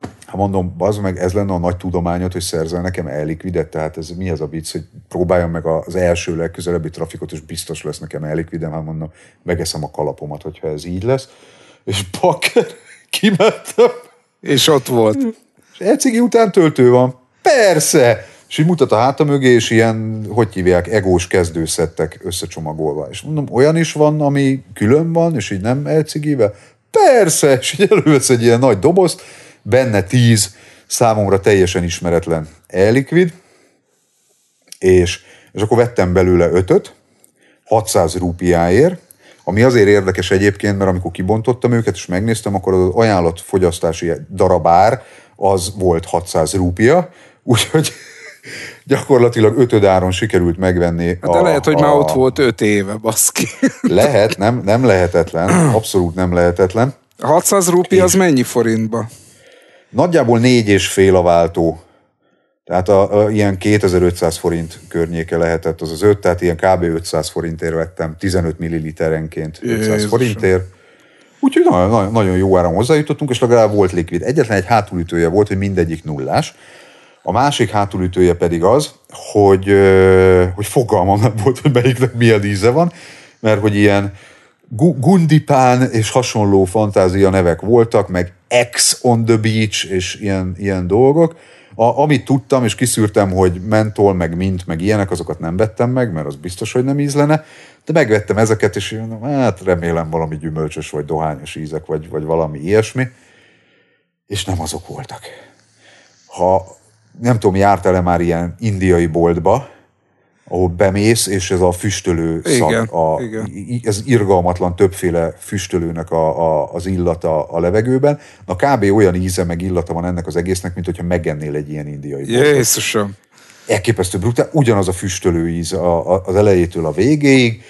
Ha hát mondom, az meg ez lenne a nagy tudományod, hogy szerzel nekem elikvidet, tehát ez mi ez a vicc, hogy próbáljam meg az első legközelebbi trafikot, és biztos lesz nekem elikvidem, Ha hát mondom, megeszem a kalapomat, hogyha ez így lesz. És pakker, <laughs> kimentem. És ott volt. És egy cigi után töltő van. Persze! És így mutat a háta mögé, és ilyen, hogy hívják, egós kezdőszettek összecsomagolva. És mondom, olyan is van, ami külön van, és így nem elcigíve? Persze! És így elővesz egy ilyen nagy dobozt, benne tíz, számomra teljesen ismeretlen elikvid, és, és akkor vettem belőle ötöt, 600 rúpiáért, ami azért érdekes egyébként, mert amikor kibontottam őket, és megnéztem, akkor az ajánlat fogyasztási darabár az volt 600 rúpia, úgyhogy gyakorlatilag ötödáron sikerült megvenni. Hát de a, lehet, hogy a... már ott volt öt éve, baszki. <laughs> Lehet, nem, nem lehetetlen, abszolút nem lehetetlen. 600 rupi az mennyi forintba? Nagyjából négy és fél a váltó. Tehát a, a, ilyen 2500 forint környéke lehetett az az öt, tehát ilyen kb. 500 forintért vettem, 15 milliliterenként 500 Jézusom. forintért. Úgyhogy nagyon, nagyon jó áram hozzájutottunk, és legalább volt likvid. Egyetlen egy hátulütője volt, hogy mindegyik nullás, a másik hátulütője pedig az, hogy, hogy fogalmam nem volt, hogy melyiknek milyen íze van, mert hogy ilyen Gundipán és hasonló fantázia nevek voltak, meg X on the beach és ilyen, ilyen dolgok. A, amit tudtam, és kiszűrtem, hogy mentol, meg mint, meg ilyenek, azokat nem vettem meg, mert az biztos, hogy nem ízlene, de megvettem ezeket, és Én hát remélem valami gyümölcsös, vagy dohányos ízek, vagy, vagy valami ilyesmi, és nem azok voltak. Ha nem tudom, jártál-e már ilyen indiai boltba, ahol bemész, és ez a füstölő szag, igen, a, igen. ez irgalmatlan többféle füstölőnek a, a, az illata a levegőben. Na kb. olyan íze meg illata van ennek az egésznek, mint hogyha megennél egy ilyen indiai boltot. Jézusom! Elképesztő brutál, ugyanaz a füstölő íz a, a, az elejétől a végéig,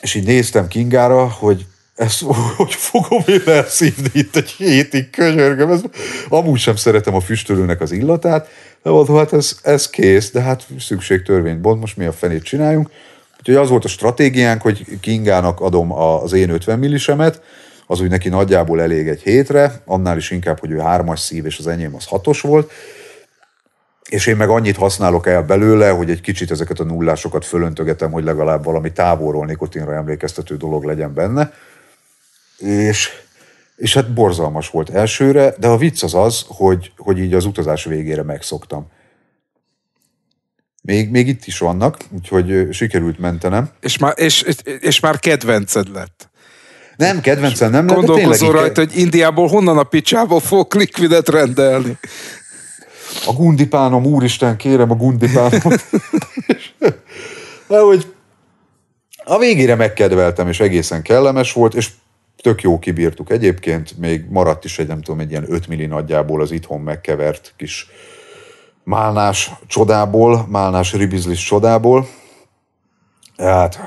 és így néztem Kingára, hogy ezt hogy fogom én elszívni itt egy hétig, könyörgöm, ez, amúgy sem szeretem a füstölőnek az illatát, de volt, hát ez, ez kész, de hát szükségtörvényt bont, most mi a fenét csináljunk. Úgyhogy az volt a stratégiánk, hogy Kingának adom az én 50 millisemet, az úgy neki nagyjából elég egy hétre, annál is inkább, hogy ő hármas szív, és az enyém az hatos volt, és én meg annyit használok el belőle, hogy egy kicsit ezeket a nullásokat fölöntögetem, hogy legalább valami távolról nikotinra emlékeztető dolog legyen benne és, és hát borzalmas volt elsőre, de a vicc az az, hogy, hogy így az utazás végére megszoktam. Még, még itt is vannak, úgyhogy sikerült mentenem. És már, és, és, és már kedvenced lett. Nem, kedvencem nem Gondolkozó de tényleg... rajta, hogy Indiából honnan a picsából fog likvidet rendelni. A gundipánom, úristen, kérem a gundipánom. De <laughs> hogy a végére megkedveltem, és egészen kellemes volt, és tök jó kibírtuk egyébként, még maradt is egy, nem tudom, egy ilyen 5 milli nagyjából az itthon megkevert kis málnás csodából, málnás ribizlis csodából. Hát,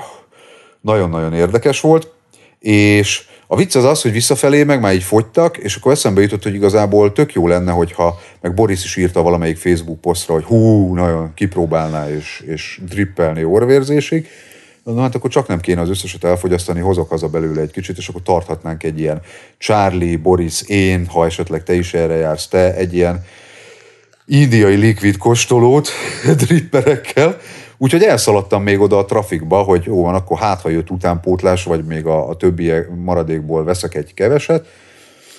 nagyon-nagyon érdekes volt, és a vicc az az, hogy visszafelé meg már így fogytak, és akkor eszembe jutott, hogy igazából tök jó lenne, hogyha, meg Boris is írta valamelyik Facebook posztra, hogy hú, nagyon kipróbálná és, és drippelni orvérzésig, Na hát akkor csak nem kéne az összeset elfogyasztani, hozok haza belőle egy kicsit, és akkor tarthatnánk egy ilyen Charlie, Boris, én, ha esetleg te is erre jársz, te egy ilyen indiai likvid kóstolót <laughs> dripperekkel, Úgyhogy elszaladtam még oda a trafikba, hogy jó van, akkor hát, ha jött utánpótlás, vagy még a, a többi maradékból veszek egy keveset,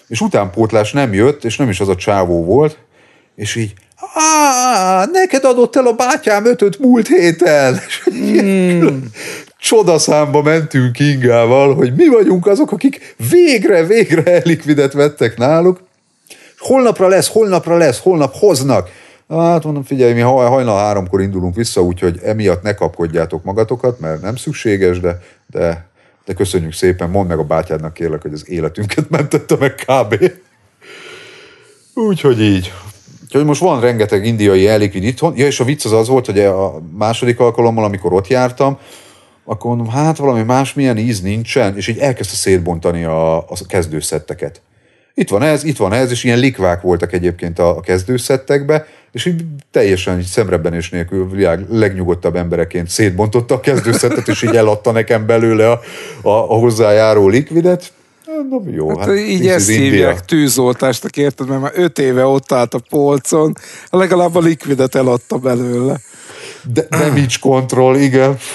és utánpótlás nem jött, és nem is az a csávó volt, és így á, neked adott el a bátyám ötöt múlt héten. <laughs> Mm. csodaszámba mentünk Ingával, hogy mi vagyunk azok, akik végre, végre elikvidet vettek náluk. Holnapra lesz, holnapra lesz, holnap hoznak. Hát mondom, figyelj, mi haj, hajnal háromkor indulunk vissza, úgyhogy emiatt ne kapkodjátok magatokat, mert nem szükséges, de, de, de köszönjük szépen, mondd meg a bátyádnak kérlek, hogy az életünket mentette meg kb. Úgyhogy így. Úgyhogy most van rengeteg indiai elikvid itthon. Ja, és a vicc az az volt, hogy a második alkalommal, amikor ott jártam, akkor mondom, hát valami más milyen íz nincsen, és így elkezdte szétbontani a, a kezdőszetteket. Itt van ez, itt van ez, és ilyen likvák voltak egyébként a, a kezdőszettekbe, és így teljesen így és nélkül világ legnyugodtabb embereként szétbontotta a kezdőszettet, és így eladta nekem belőle a, a, a hozzájáró likvidet. Na, jó. Hát, hát így ezt hívják India. tűzoltásnak, érted? Mert már öt éve ott állt a polcon, legalább a likvidet eladta belőle. De, damage control, igen. <laughs>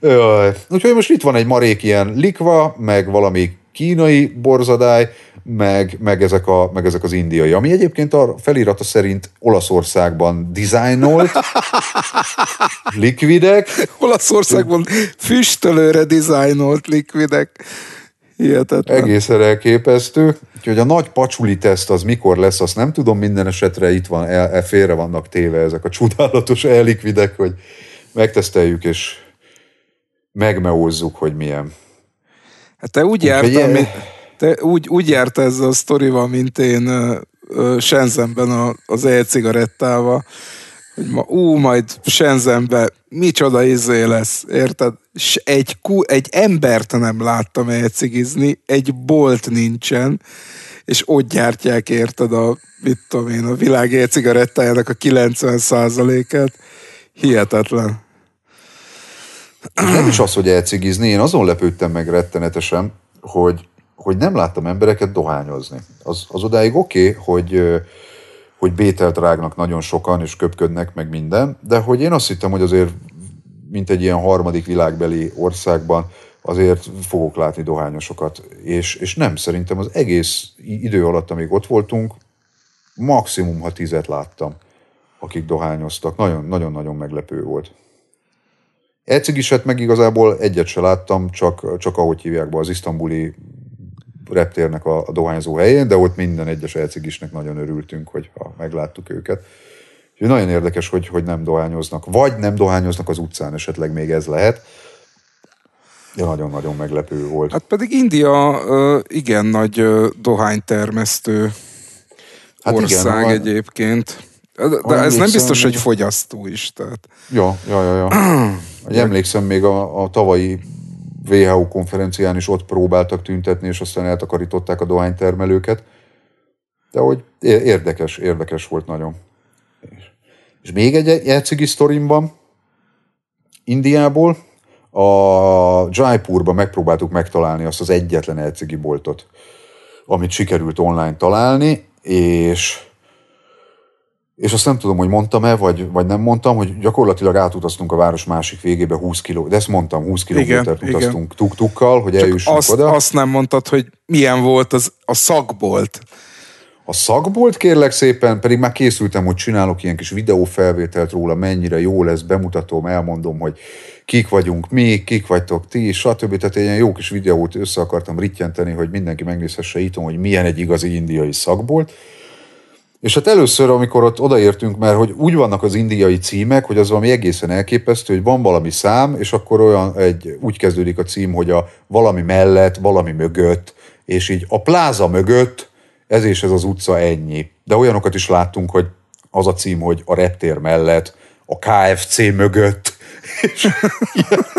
Jaj. Úgyhogy most itt van egy marék ilyen likva, meg valami kínai borzadály, meg, meg, ezek, a, meg ezek az indiai, ami egyébként a felirata szerint Olaszországban dizájnolt, <laughs> likvidek. Olaszországban füstölőre dizájnolt likvidek. Hihetetlen. Egészen elképesztő. Úgyhogy a nagy pacsuli teszt az mikor lesz, azt nem tudom, minden esetre itt van, el, el félre vannak téve ezek a csodálatos elikvidek, hogy megteszteljük és megmeózzuk, hogy milyen. Hát te úgy úgy, jártam, te úgy, úgy járt ezzel a sztorival, mint én uh, a, az e-cigarettával hogy ma ú, majd Shenzhenbe micsoda izé lesz, érted? S egy, ku, egy embert nem láttam cigizni, egy bolt nincsen, és ott gyártják, érted, a, mit tudom én, a világ cigarettájának a 90%-át. Hihetetlen. Nem is az, hogy elcigizni, én azon lepődtem meg rettenetesen, hogy, hogy nem láttam embereket dohányozni. Az, az odáig oké, okay, hogy hogy Bételt rágnak nagyon sokan, és köpködnek, meg minden, de hogy én azt hittem, hogy azért, mint egy ilyen harmadik világbeli országban, azért fogok látni dohányosokat. És, és nem, szerintem az egész idő alatt, amíg ott voltunk, maximum, ha tizet láttam, akik dohányoztak. Nagyon-nagyon meglepő volt. Ecigiset hát meg igazából egyet se láttam, csak, csak ahogy hívják be, az isztambuli reptérnek a, a dohányzó helyén, de ott minden egyes elcigisnek nagyon örültünk, hogy ha megláttuk őket. Úgyhogy nagyon érdekes, hogy, hogy nem dohányoznak, vagy nem dohányoznak az utcán, esetleg még ez lehet. De nagyon-nagyon meglepő volt. Hát pedig India igen nagy dohánytermesztő hát ország igen, egyébként. De, de ez nem biztos, hogy fogyasztó is. Tehát. Ja, ja, ja. ja. <clears throat> emlékszem, még a, a tavalyi WHO konferencián is ott próbáltak tüntetni, és aztán eltakarították a dohánytermelőket. De hogy érdekes, érdekes volt nagyon. És még egy jelcigi sztorimban, Indiából, a Jaipurba megpróbáltuk megtalálni azt az egyetlen elcigi boltot, amit sikerült online találni, és és azt nem tudom, hogy mondtam-e, vagy, vagy nem mondtam, hogy gyakorlatilag átutaztunk a város másik végébe 20 kiló, de ezt mondtam, 20 kilométert igen, utaztunk tuk-tukkal, hogy Csak eljussunk azt, oda. azt nem mondtad, hogy milyen volt az, a szakbolt. A szakbolt kérlek szépen, pedig már készültem, hogy csinálok ilyen kis videófelvételt róla, mennyire jó lesz, bemutatom, elmondom, hogy kik vagyunk mi, kik vagytok ti, stb. Tehát ilyen jó kis videót össze akartam rittyenteni, hogy mindenki megnézhesse itt, hogy milyen egy igazi indiai szakbolt. És hát először, amikor ott odaértünk, mert hogy úgy vannak az indiai címek, hogy az valami egészen elképesztő, hogy van valami szám, és akkor olyan egy, úgy kezdődik a cím, hogy a valami mellett, valami mögött, és így a pláza mögött, ez és ez az utca ennyi. De olyanokat is láttunk, hogy az a cím, hogy a reptér mellett, a KFC mögött, és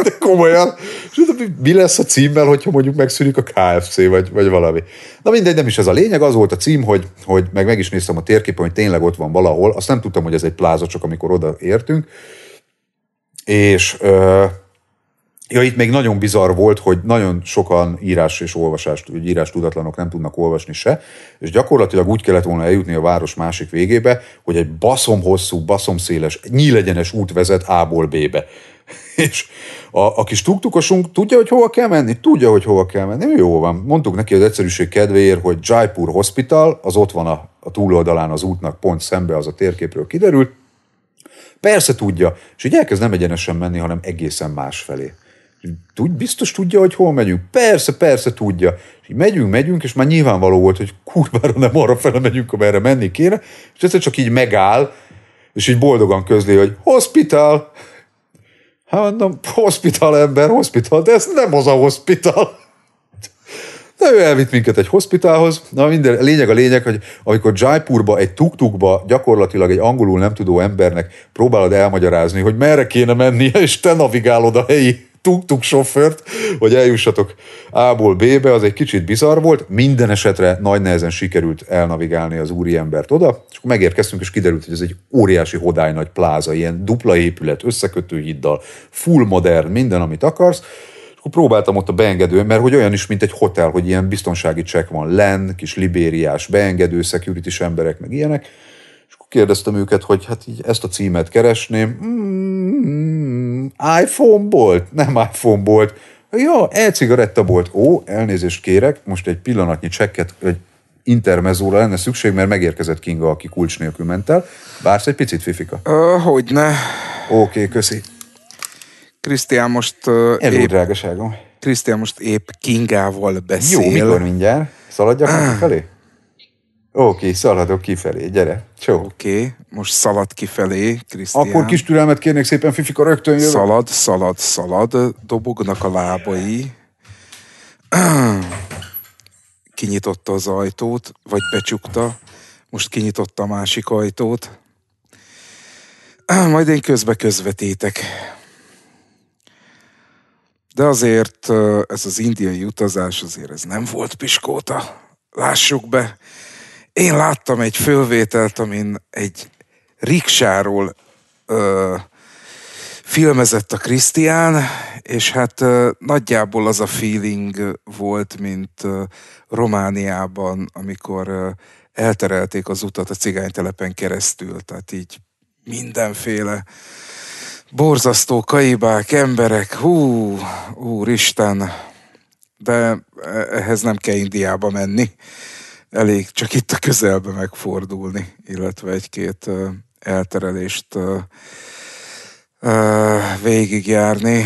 de komolyan. És mi lesz a címmel, hogyha mondjuk megszűnik a KFC, vagy, vagy valami. Na mindegy, nem is ez a lényeg. Az volt a cím, hogy, hogy meg, meg is néztem a térképen, hogy tényleg ott van valahol. Azt nem tudtam, hogy ez egy pláza, csak amikor oda értünk. És... Ja, itt még nagyon bizarr volt, hogy nagyon sokan írás és olvasást, vagy írás tudatlanok nem tudnak olvasni se, és gyakorlatilag úgy kellett volna eljutni a város másik végébe, hogy egy baszom hosszú, baszom széles, nyílegyenes út vezet A-ból B-be. <laughs> És a, a kis tuktukosunk tudja, hogy hova kell menni? Tudja, hogy hova kell menni. Jó van. Mondtuk neki az egyszerűség kedvéért, hogy Jaipur Hospital, az ott van a, a túloldalán az útnak, pont szembe az a térképről kiderült. Persze tudja, és így elkezd nem egyenesen menni, hanem egészen más felé Tudj, biztos tudja, hogy hol megyünk? Persze, persze tudja. És így megyünk, megyünk, és már nyilvánvaló volt, hogy kurvára nem arra fele megyünk, amerre menni kéne, és egyszer csak így megáll, és így boldogan közli, hogy hospital! Hát mondom, hospital ember, hospital, de ez nem az a hospital. De ő elvitt minket egy hospitálhoz. Na minden, lényeg a lényeg, hogy amikor Jaipurba, egy tuktukba gyakorlatilag egy angolul nem tudó embernek próbálod elmagyarázni, hogy merre kéne mennie, és te navigálod a helyi tuk-tuk sofőrt, hogy eljussatok A-ból B-be, az egy kicsit bizarr volt. Minden esetre nagy nehezen sikerült elnavigálni az embert oda, és akkor megérkeztünk, és kiderült, hogy ez egy óriási hodály nagy pláza, ilyen dupla épület, összekötő hiddal, full modern, minden, amit akarsz akkor próbáltam ott a beengedő, mert hogy olyan is, mint egy hotel, hogy ilyen biztonsági csek van len, kis libériás beengedő, security emberek, meg ilyenek kérdeztem őket, hogy hát így ezt a címet keresném. Mm, iPhone bolt? Nem iPhone bolt. Ja, e-cigaretta bolt. Ó, elnézést kérek, most egy pillanatnyi csekket, egy intermezóra lenne szükség, mert megérkezett Kinga, aki kulcs nélkül ment el. Vársz egy picit, Fifika? Ö, hogyne. Oké, okay, köszi. Krisztián most... Uh, Elég épp, drágaságom. Krisztián most épp Kingával beszél. Jó, mikor mindjárt? Szaladjak ah. <clears throat> felé? Oké, szaladok kifelé, gyere, Oké, Oké, most szalad kifelé, Krisztián. Akkor kis türelmet kérnék szépen, Fifika, rögtön jövök. Szalad, szalad, szalad, dobognak a lábai. <clears throat> Kinyitotta az ajtót, vagy becsukta. Most kinyitotta a másik ajtót. <clears throat> Majd én közbe közvetítek. De azért ez az indiai utazás, azért ez nem volt piskóta. Lássuk be, én láttam egy fölvételt, amin egy riksáról ö, filmezett a Krisztián, és hát ö, nagyjából az a feeling volt, mint ö, Romániában, amikor ö, elterelték az utat a cigánytelepen keresztül, tehát így mindenféle borzasztó kaibák, emberek, hú, úristen, de ehhez nem kell Indiába menni elég csak itt a közelbe megfordulni, illetve egy-két elterelést végigjárni.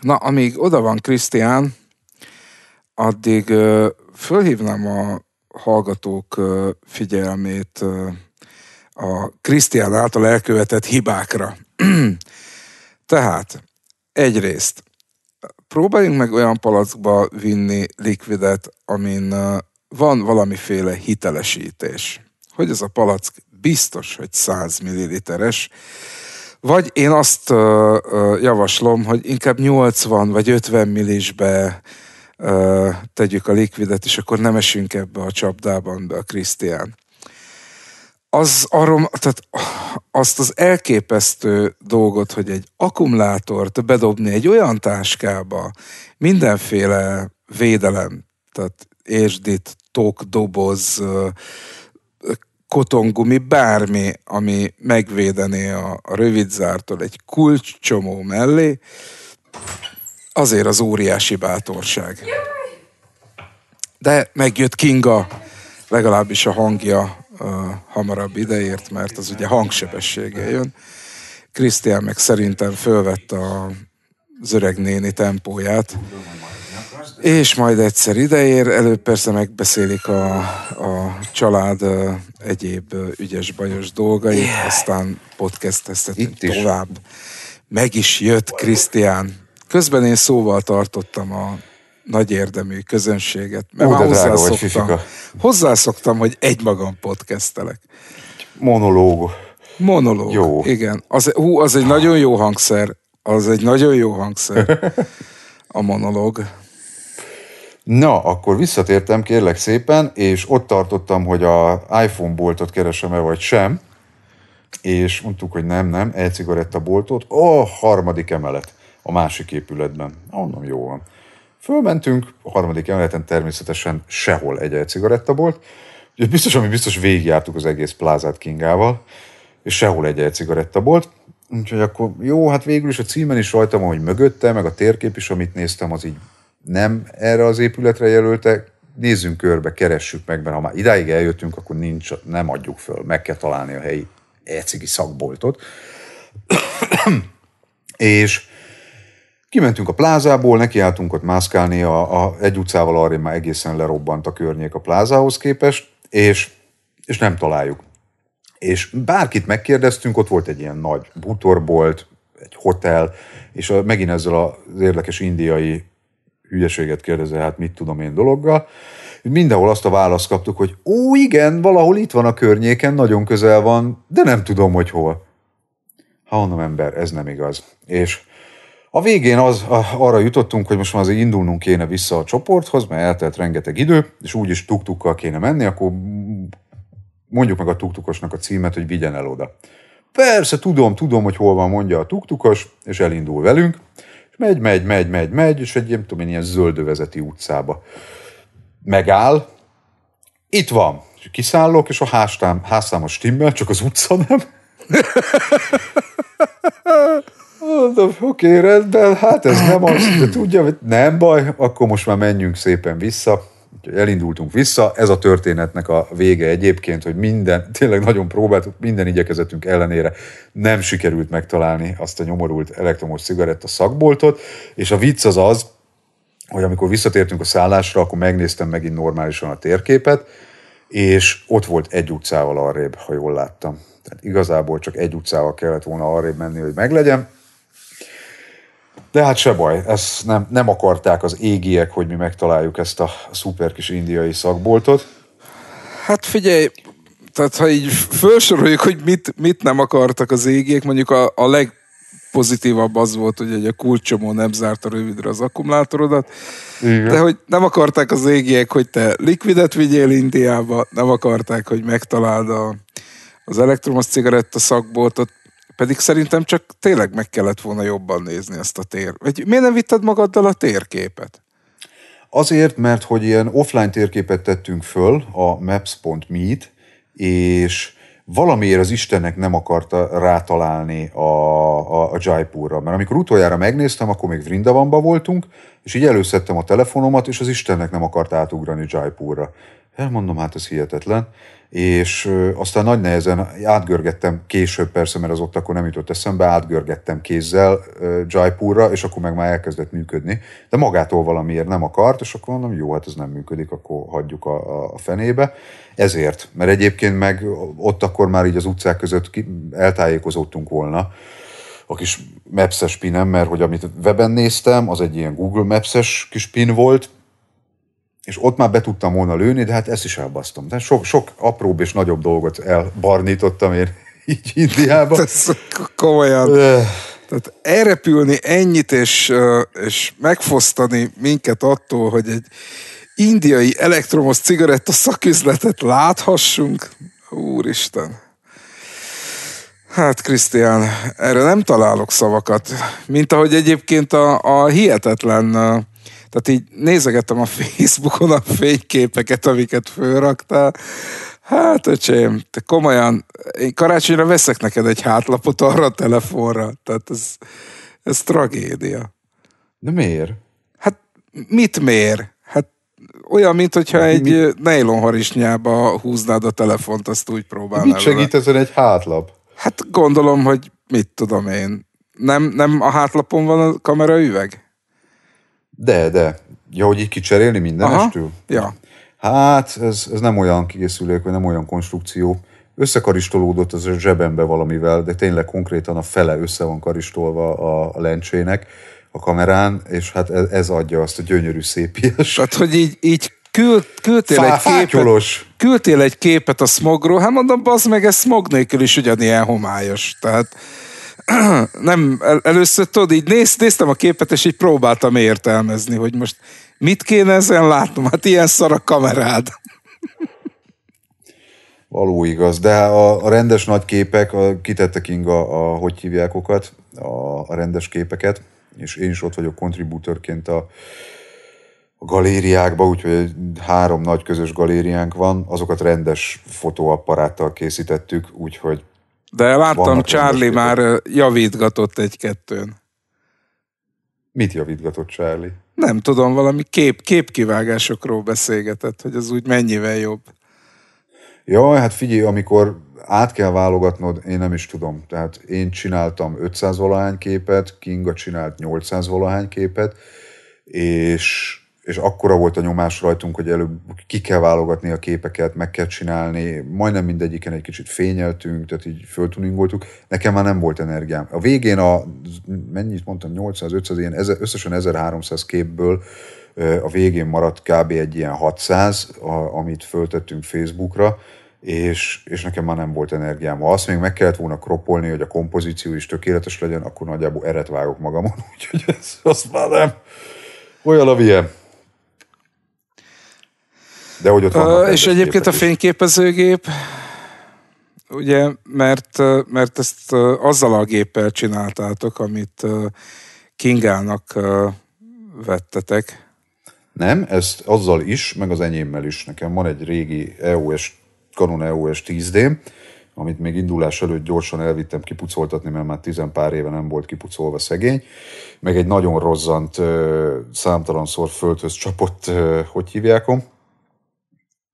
Na, amíg oda van Krisztián, addig fölhívnám a hallgatók figyelmét a Krisztián által elkövetett hibákra. <clears throat> Tehát egyrészt próbáljunk meg olyan palackba vinni likvidet, amin van valamiféle hitelesítés. Hogy ez a palack biztos, hogy 100 milliliteres, vagy én azt javaslom, hogy inkább 80 vagy 50 millisbe tegyük a likvidet, és akkor nem esünk ebbe a csapdában be a Krisztián az arom, tehát azt az elképesztő dolgot, hogy egy akkumulátort bedobni egy olyan táskába, mindenféle védelem, tehát értsdit, tok, doboz, kotongumi, bármi, ami megvédené a, a rövidzártól egy kulcscsomó mellé, azért az óriási bátorság. De megjött Kinga, legalábbis a hangja hamarabb ideért, mert az ugye hangsebességgel jön. Krisztián meg szerintem fölvette a, az öreg néni tempóját, és majd egyszer ideér, előbb persze megbeszélik a, a család egyéb ügyes-bajos dolgait, yeah. aztán podcasteztetünk tovább. Is. Meg is jött Krisztián. Közben én szóval tartottam a nagy érdemű közönséget, mert Ó, hozzászoktam, vagy, hozzászoktam, hogy egymagam podcastelek. Monológ. Monológ, jó. igen. Az, hú, az egy nagyon jó hangszer, az egy nagyon jó hangszer, <laughs> a monológ. Na, akkor visszatértem kérlek szépen, és ott tartottam, hogy a iPhone boltot keresem-e vagy sem, és mondtuk, hogy nem, nem, elcigarett a boltot, a harmadik emelet a másik épületben. Mondom, jó van. Fölmentünk, a harmadik emeleten természetesen sehol egy cigaretta volt. Ugye biztos, ami biztos végigjártuk az egész plázát Kingával, és sehol egy cigaretta volt. úgyhogy akkor jó, hát végül is a címen is rajtam, hogy mögötte, meg a térkép is, amit néztem, az így nem erre az épületre jelölte, nézzünk körbe, keressük meg, mert ha már idáig eljöttünk, akkor nincs, nem adjuk föl, meg kell találni a helyi ecigi szakboltot. <coughs> és Kimentünk a plázából, nekiálltunk ott mászkálni, a, a, egy utcával arra már egészen lerobbant a környék a plázához képest, és, és nem találjuk. És bárkit megkérdeztünk, ott volt egy ilyen nagy butorbolt, egy hotel, és a, megint ezzel az érdekes indiai hülyeséget kérdezel, hát mit tudom én dologgal. Mindenhol azt a választ kaptuk, hogy ó, igen, valahol itt van a környéken, nagyon közel van, de nem tudom, hogy hol. Ha mondom, ember, ez nem igaz. És a végén az, arra jutottunk, hogy most már azért indulnunk kéne vissza a csoporthoz, mert eltelt rengeteg idő, és úgyis tuktukkal kéne menni, akkor mondjuk meg a tuktukosnak a címet, hogy vigyen el oda. Persze, tudom, tudom, hogy hol van, mondja a tuktukos, és elindul velünk, és megy, megy, megy, megy, megy, és egy nem tudom én, ilyen zöldövezeti utcába megáll. Itt van. Kiszállok, és a háztám, a stimmel, csak az utca nem. <laughs> Mondom, oké, rendben, hát ez nem az, de tudja, hogy nem baj, akkor most már menjünk szépen vissza. Úgyhogy elindultunk vissza, ez a történetnek a vége egyébként, hogy minden, tényleg nagyon próbáltuk, minden igyekezetünk ellenére nem sikerült megtalálni azt a nyomorult elektromos cigaretta szakboltot, és a vicc az az, hogy amikor visszatértünk a szállásra, akkor megnéztem megint normálisan a térképet, és ott volt egy utcával arrébb, ha jól láttam. Tehát igazából csak egy utcával kellett volna arrébb menni, hogy meglegyem, de hát se baj, ezt nem, nem akarták az égiek, hogy mi megtaláljuk ezt a szuper kis indiai szakboltot. Hát figyelj, tehát ha így felsoroljuk, hogy mit, mit nem akartak az égiek, mondjuk a, a legpozitívabb az volt, hogy egy a kulcsomó nem zárta rövidre az akkumulátorodat, Igen. de hogy nem akarták az égiek, hogy te likvidet vigyél Indiába, nem akarták, hogy megtaláld a, az elektromos cigaretta szakboltot, pedig szerintem csak tényleg meg kellett volna jobban nézni ezt a tér. Vagy miért nem vitted magaddal a térképet? Azért, mert hogy ilyen offline térképet tettünk föl, a maps.me-t, és valamiért az Istennek nem akarta rátalálni a, a, a Jaipurra. Mert amikor utoljára megnéztem, akkor még Vrindavanban voltunk, és így előszedtem a telefonomat, és az Istennek nem akart átugrani Jaipurra. Elmondom, hát ez hihetetlen. És aztán nagy nehezen átgörgettem, később persze, mert az ott akkor nem jutott eszembe, átgörgettem kézzel Jaipurra, és akkor meg már elkezdett működni. De magától valamiért nem akart, és akkor mondom, jó, hát ez nem működik, akkor hagyjuk a, a fenébe. Ezért, mert egyébként meg ott akkor már így az utcák között eltájékozottunk volna, a kis Maps-es pinem, mert hogy amit weben néztem, az egy ilyen Google Maps-es kis pin volt, és ott már be tudtam volna lőni, de hát ezt is elbasztam. Tehát sok, sok apróbb és nagyobb dolgot elbarnítottam én <laughs> így Indiában. Ez komolyan. Tehát elrepülni ennyit, és, és megfosztani minket attól, hogy egy indiai elektromos cigaretta szaküzletet láthassunk. Úristen. Hát, Krisztián, erre nem találok szavakat. Mint ahogy egyébként a, a hihetetlen, tehát így nézegettem a <laughs> Facebookon a fényképeket, amiket fölraktál. Hát, öcsém, te komolyan, én karácsonyra veszek neked egy hátlapot arra a telefonra. Tehát ez, ez tragédia. De miért? Hát mit mér? Hát olyan, mint hogyha hát, egy mi? nejlonharisnyába húznád a telefont, azt úgy próbálnál. Mit segít ezen egy hátlap? Hát gondolom, hogy mit tudom én. Nem, nem a hátlapon van a kamera üveg? De, de. Ja, hogy így kicserélni minden Aha, estül? Ja. Hát, ez, ez nem olyan készülék, vagy nem olyan konstrukció. Összekaristolódott az a zsebembe valamivel, de tényleg konkrétan a fele össze van karistolva a, a lencsének a kamerán, és hát ez, ez adja azt a gyönyörű szép ilyes. Tehát, hogy így, így küld, küldtél, egy képet, küldtél egy képet a smogról, hát mondom, bazd meg, ez smog nélkül is ugyanilyen homályos. Tehát <clears throat> nem, el, először tudod, így néz, néztem a képet, és így próbáltam értelmezni, hogy most mit kéne ezen látnom, hát ilyen szar a kamerád. <laughs> Való igaz, de a, a rendes nagy képek, a, kitettek Inga a, hogy hívják okat, a, a rendes képeket, és én is ott vagyok kontribútorként a, a galériákba, úgyhogy három nagy közös galériánk van, azokat rendes fotóapparáttal készítettük, úgyhogy... De láttam, Charlie már javítgatott egy-kettőn. Mit javítgatott Charlie? Nem tudom, valami kép, képkivágásokról beszélgetett, hogy az úgy mennyivel jobb. Jaj, hát figyelj, amikor át kell válogatnod, én nem is tudom. Tehát én csináltam 500 valahány képet, Kinga csinált 800 valahány képet, és és akkora volt a nyomás rajtunk, hogy előbb ki kell válogatni a képeket, meg kell csinálni, majdnem mindegyiken egy kicsit fényeltünk, tehát így föltuningoltuk, nekem már nem volt energiám. A végén a, mennyit mondtam, 800-500, ilyen összesen 1300 képből a végén maradt kb. egy ilyen 600, amit föltettünk Facebookra, és, és nekem már nem volt energiám. Ha azt még meg kellett volna kropolni, hogy a kompozíció is tökéletes legyen, akkor nagyjából eret vágok magamon, <laughs> úgyhogy ez, azt már nem. Olyan a vie. De hogy ott van. És egyébként a fényképezőgép, ugye, mert, mert ezt azzal a géppel csináltátok, amit Kingának vettetek. Nem, ezt azzal is, meg az enyémmel is. Nekem van egy régi EOS, Canon EOS 10D, amit még indulás előtt gyorsan elvittem kipucoltatni, mert már tizen pár éve nem volt kipucolva szegény, meg egy nagyon rozzant, számtalanszor földhöz csapott, hogy hívjákom,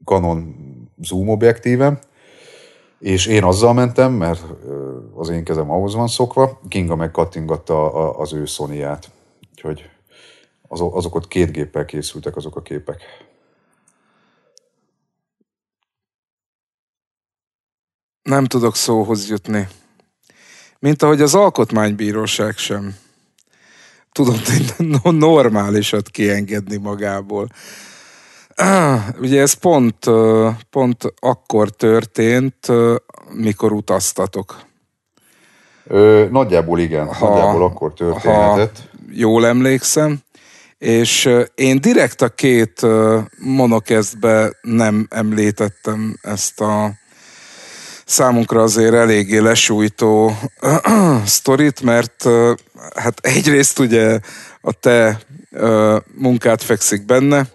Canon zoom objektívem, és én azzal mentem, mert az én kezem ahhoz van szokva, Kinga megkattingatta az ő sony -ját. Úgyhogy azok ott két géppel készültek azok a képek. Nem tudok szóhoz jutni. Mint ahogy az alkotmánybíróság sem tudott normálisat kiengedni magából. <clears throat> ugye ez pont, pont akkor történt, mikor utaztatok. Ö, nagyjából igen, ha, nagyjából akkor történhetett. jól emlékszem, és én direkt a két monokeztbe nem említettem ezt a számunkra azért eléggé lesújtó <clears throat> sztorit, mert hát egyrészt ugye a te munkád fekszik benne,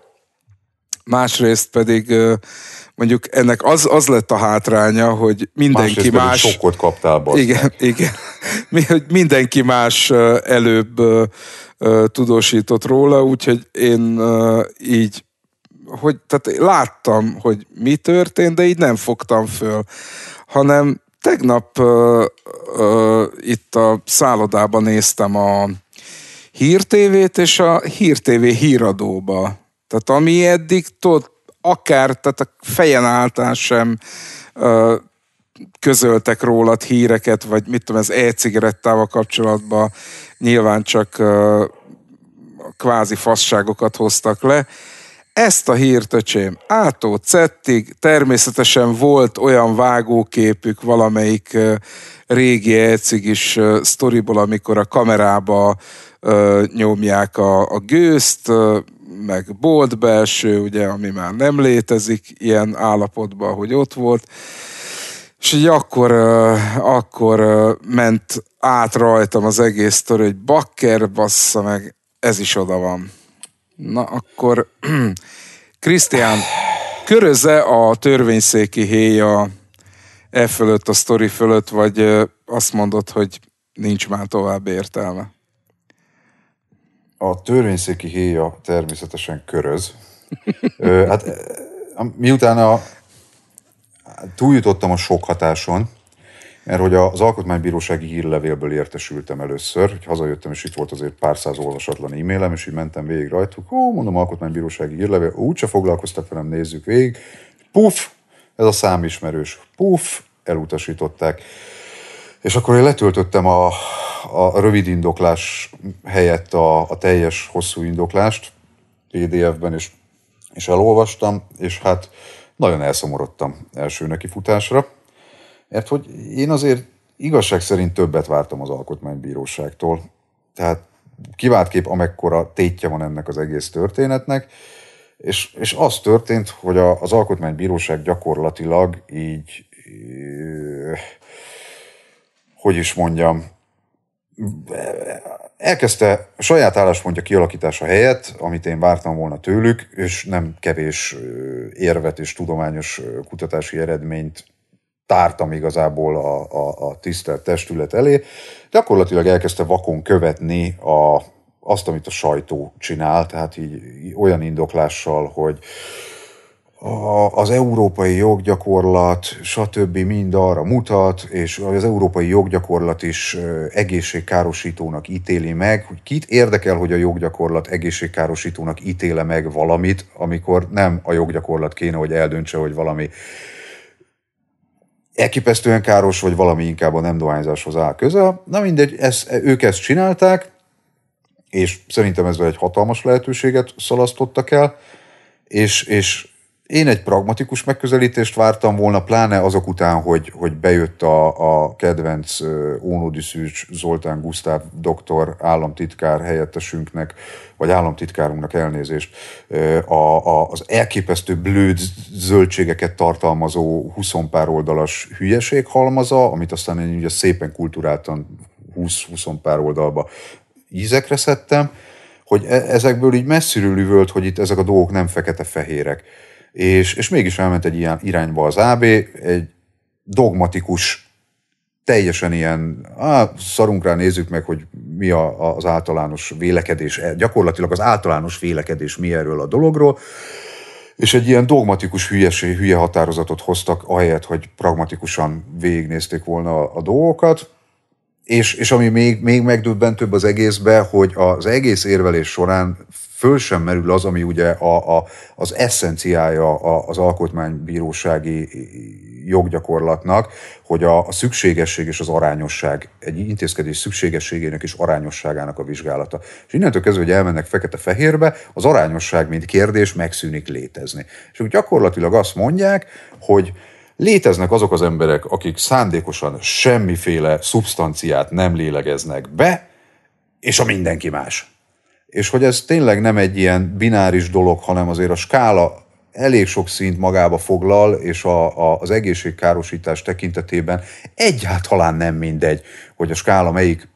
másrészt pedig mondjuk ennek az, az lett a hátránya, hogy mindenki másrészt más... sokkot kaptál, basz. Igen, igen. Mi, hogy mindenki más előbb tudósított róla, úgyhogy én így hogy, tehát láttam, hogy mi történt, de így nem fogtam föl, hanem tegnap uh, uh, itt a szállodában néztem a hírtévét, és a hírtévé híradóba tehát ami eddig, tudod, akár, tehát a fejen által sem ö, közöltek rólad híreket, vagy mit tudom, ez e-cigarettával kapcsolatban nyilván csak ö, kvázi fasságokat hoztak le. Ezt a hírt, öcsém, átó cettig, természetesen volt olyan vágóképük valamelyik ö, régi ecig is sztoriból, amikor a kamerába ö, nyomják a, a gőzt, ö, meg bolt belső, ugye, ami már nem létezik ilyen állapotban, hogy ott volt. És így akkor, akkor ment át rajtam az egész tör, hogy bakker, bassza meg, ez is oda van. Na akkor, <clears throat> Krisztián, köröze a törvényszéki héja e fölött, a sztori fölött, vagy azt mondod, hogy nincs már tovább értelme? a törvényszéki héja természetesen köröz. Ö, hát e, miután a, túljutottam a sok hatáson, mert hogy az alkotmánybírósági hírlevélből értesültem először, hogy hazajöttem, és itt volt azért pár száz olvasatlan e-mailem, és így mentem végig rajtuk, ó, mondom, alkotmánybírósági hírlevél, úgyse foglalkoztak velem, nézzük végig, puf, ez a számismerős, puf, elutasították. És akkor én letöltöttem a, a rövid indoklás helyett a, a teljes hosszú indoklást PDF-ben, és, és elolvastam, és hát nagyon elszomorodtam első neki futásra, mert hogy én azért igazság szerint többet vártam az alkotmánybíróságtól. Tehát kiváltképp amekkora tétje van ennek az egész történetnek, és, és az történt, hogy a, az alkotmánybíróság gyakorlatilag így hogy is mondjam, elkezdte saját álláspontja kialakítása helyett, amit én vártam volna tőlük, és nem kevés érvet és tudományos kutatási eredményt tártam igazából a, a, a tisztelt testület elé, gyakorlatilag elkezdte vakon követni a, azt, amit a sajtó csinál, tehát így olyan indoklással, hogy a, az európai joggyakorlat, stb. mind arra mutat, és az európai joggyakorlat is egészségkárosítónak ítéli meg, hogy kit érdekel, hogy a joggyakorlat egészségkárosítónak ítéle meg valamit, amikor nem a joggyakorlat kéne, hogy eldöntse, hogy valami elképesztően káros, vagy valami inkább a nem dohányzáshoz áll közel. Na mindegy, ezt, ők ezt csinálták, és szerintem ezzel egy hatalmas lehetőséget szalasztottak el, és, és én egy pragmatikus megközelítést vártam volna, pláne azok után, hogy, hogy bejött a, a kedvenc Ónodi Szűcs Zoltán Gusztáv doktor államtitkár helyettesünknek, vagy államtitkárunknak elnézést, a, a, az elképesztő blőd zöldségeket tartalmazó 20 pár oldalas hülyeség halmaza, amit aztán én ugye szépen kulturáltan 20-20 pár oldalba ízekre szedtem, hogy e, ezekből így messziről üvölt, hogy itt ezek a dolgok nem fekete-fehérek és, és mégis elment egy ilyen irányba az AB, egy dogmatikus, teljesen ilyen, á, szarunk rá, nézzük meg, hogy mi a, az általános vélekedés, e- gyakorlatilag az általános vélekedés mi erről a dologról, és egy ilyen dogmatikus hülyesé, hülye határozatot hoztak, ahelyett, hogy pragmatikusan végignézték volna a, a dolgokat, és, és ami még, még megdöbbentőbb az egészbe, hogy az egész érvelés során föl sem merül az, ami ugye a, a, az eszenciája az alkotmánybírósági joggyakorlatnak, hogy a, a szükségesség és az arányosság, egy intézkedés szükségességének és arányosságának a vizsgálata. És innentől kezdve, hogy elmennek fekete-fehérbe, az arányosság, mint kérdés megszűnik létezni. És úgy gyakorlatilag azt mondják, hogy Léteznek azok az emberek, akik szándékosan semmiféle szubstanciát nem lélegeznek be, és a mindenki más és hogy ez tényleg nem egy ilyen bináris dolog, hanem azért a skála elég sok szint magába foglal, és a, a, az egészségkárosítás tekintetében egyáltalán nem mindegy, hogy a skála melyik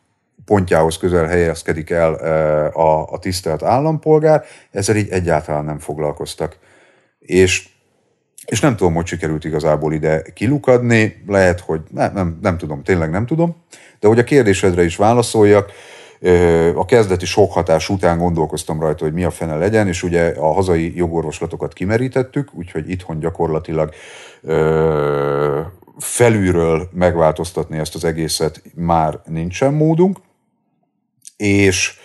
pontjához közel helyezkedik el e, a, a tisztelt állampolgár, ezzel így egyáltalán nem foglalkoztak. És, és nem tudom, hogy sikerült igazából ide kilukadni, lehet, hogy ne, nem, nem tudom, tényleg nem tudom, de hogy a kérdésedre is válaszoljak, a kezdeti sokhatás után gondolkoztam rajta, hogy mi a fene legyen, és ugye a hazai jogorvoslatokat kimerítettük, úgyhogy itthon gyakorlatilag felülről megváltoztatni ezt az egészet már nincsen módunk, és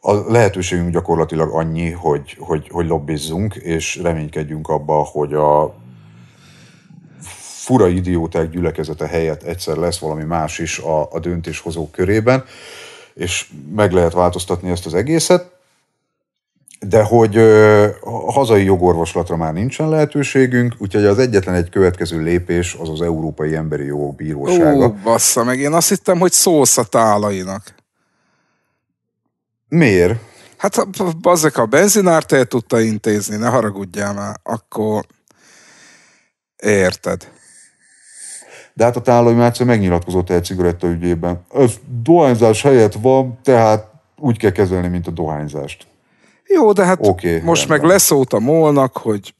a lehetőségünk gyakorlatilag annyi, hogy, hogy, hogy lobbizzunk, és reménykedjünk abba, hogy a fura idióták gyülekezete helyett egyszer lesz valami más is a, a döntéshozók körében és meg lehet változtatni ezt az egészet, de hogy ö, hazai jogorvoslatra már nincsen lehetőségünk, úgyhogy az egyetlen egy következő lépés az az Európai Emberi Jogok Bírósága. Ó, bassza meg, én azt hittem, hogy szósz a tálainak. Miért? Hát bazzek, a benzinárt el tudta intézni, ne haragudjál már, akkor érted de hát a tálai Mácsa megnyilatkozott egy cigaretta ügyében. Ez dohányzás helyett van, tehát úgy kell kezelni, mint a dohányzást. Jó, de hát okay, most rendben. meg leszólt a molnak, hogy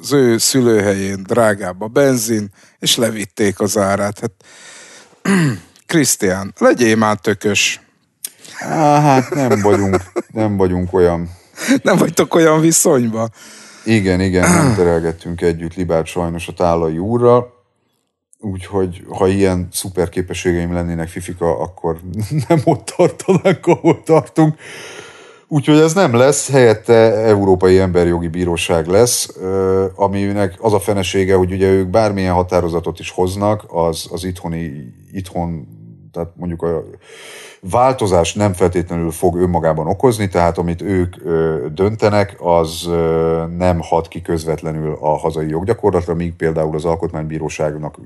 az ő szülőhelyén drágább a benzin, és levitték az árát. Hát, <clears throat> Krisztián, legyél már tökös. Á, hát nem vagyunk, nem vagyunk olyan. <laughs> Nem vagytok olyan viszonyban. Igen, igen, nem terelgettünk együtt Libát sajnos a tálai úrral. Úgyhogy ha ilyen szuper képességeim lennének Fifika, akkor <laughs> nem ott tartanak, ahol tartunk. Úgyhogy ez nem lesz, helyette Európai Emberjogi Bíróság lesz, aminek az a fenesége, hogy ugye ők bármilyen határozatot is hoznak, az, az itthoni, itthon, tehát mondjuk a változás nem feltétlenül fog önmagában okozni, tehát amit ők döntenek, az nem hat ki közvetlenül a hazai joggyakorlatra, míg például az alkotmánybíróságnak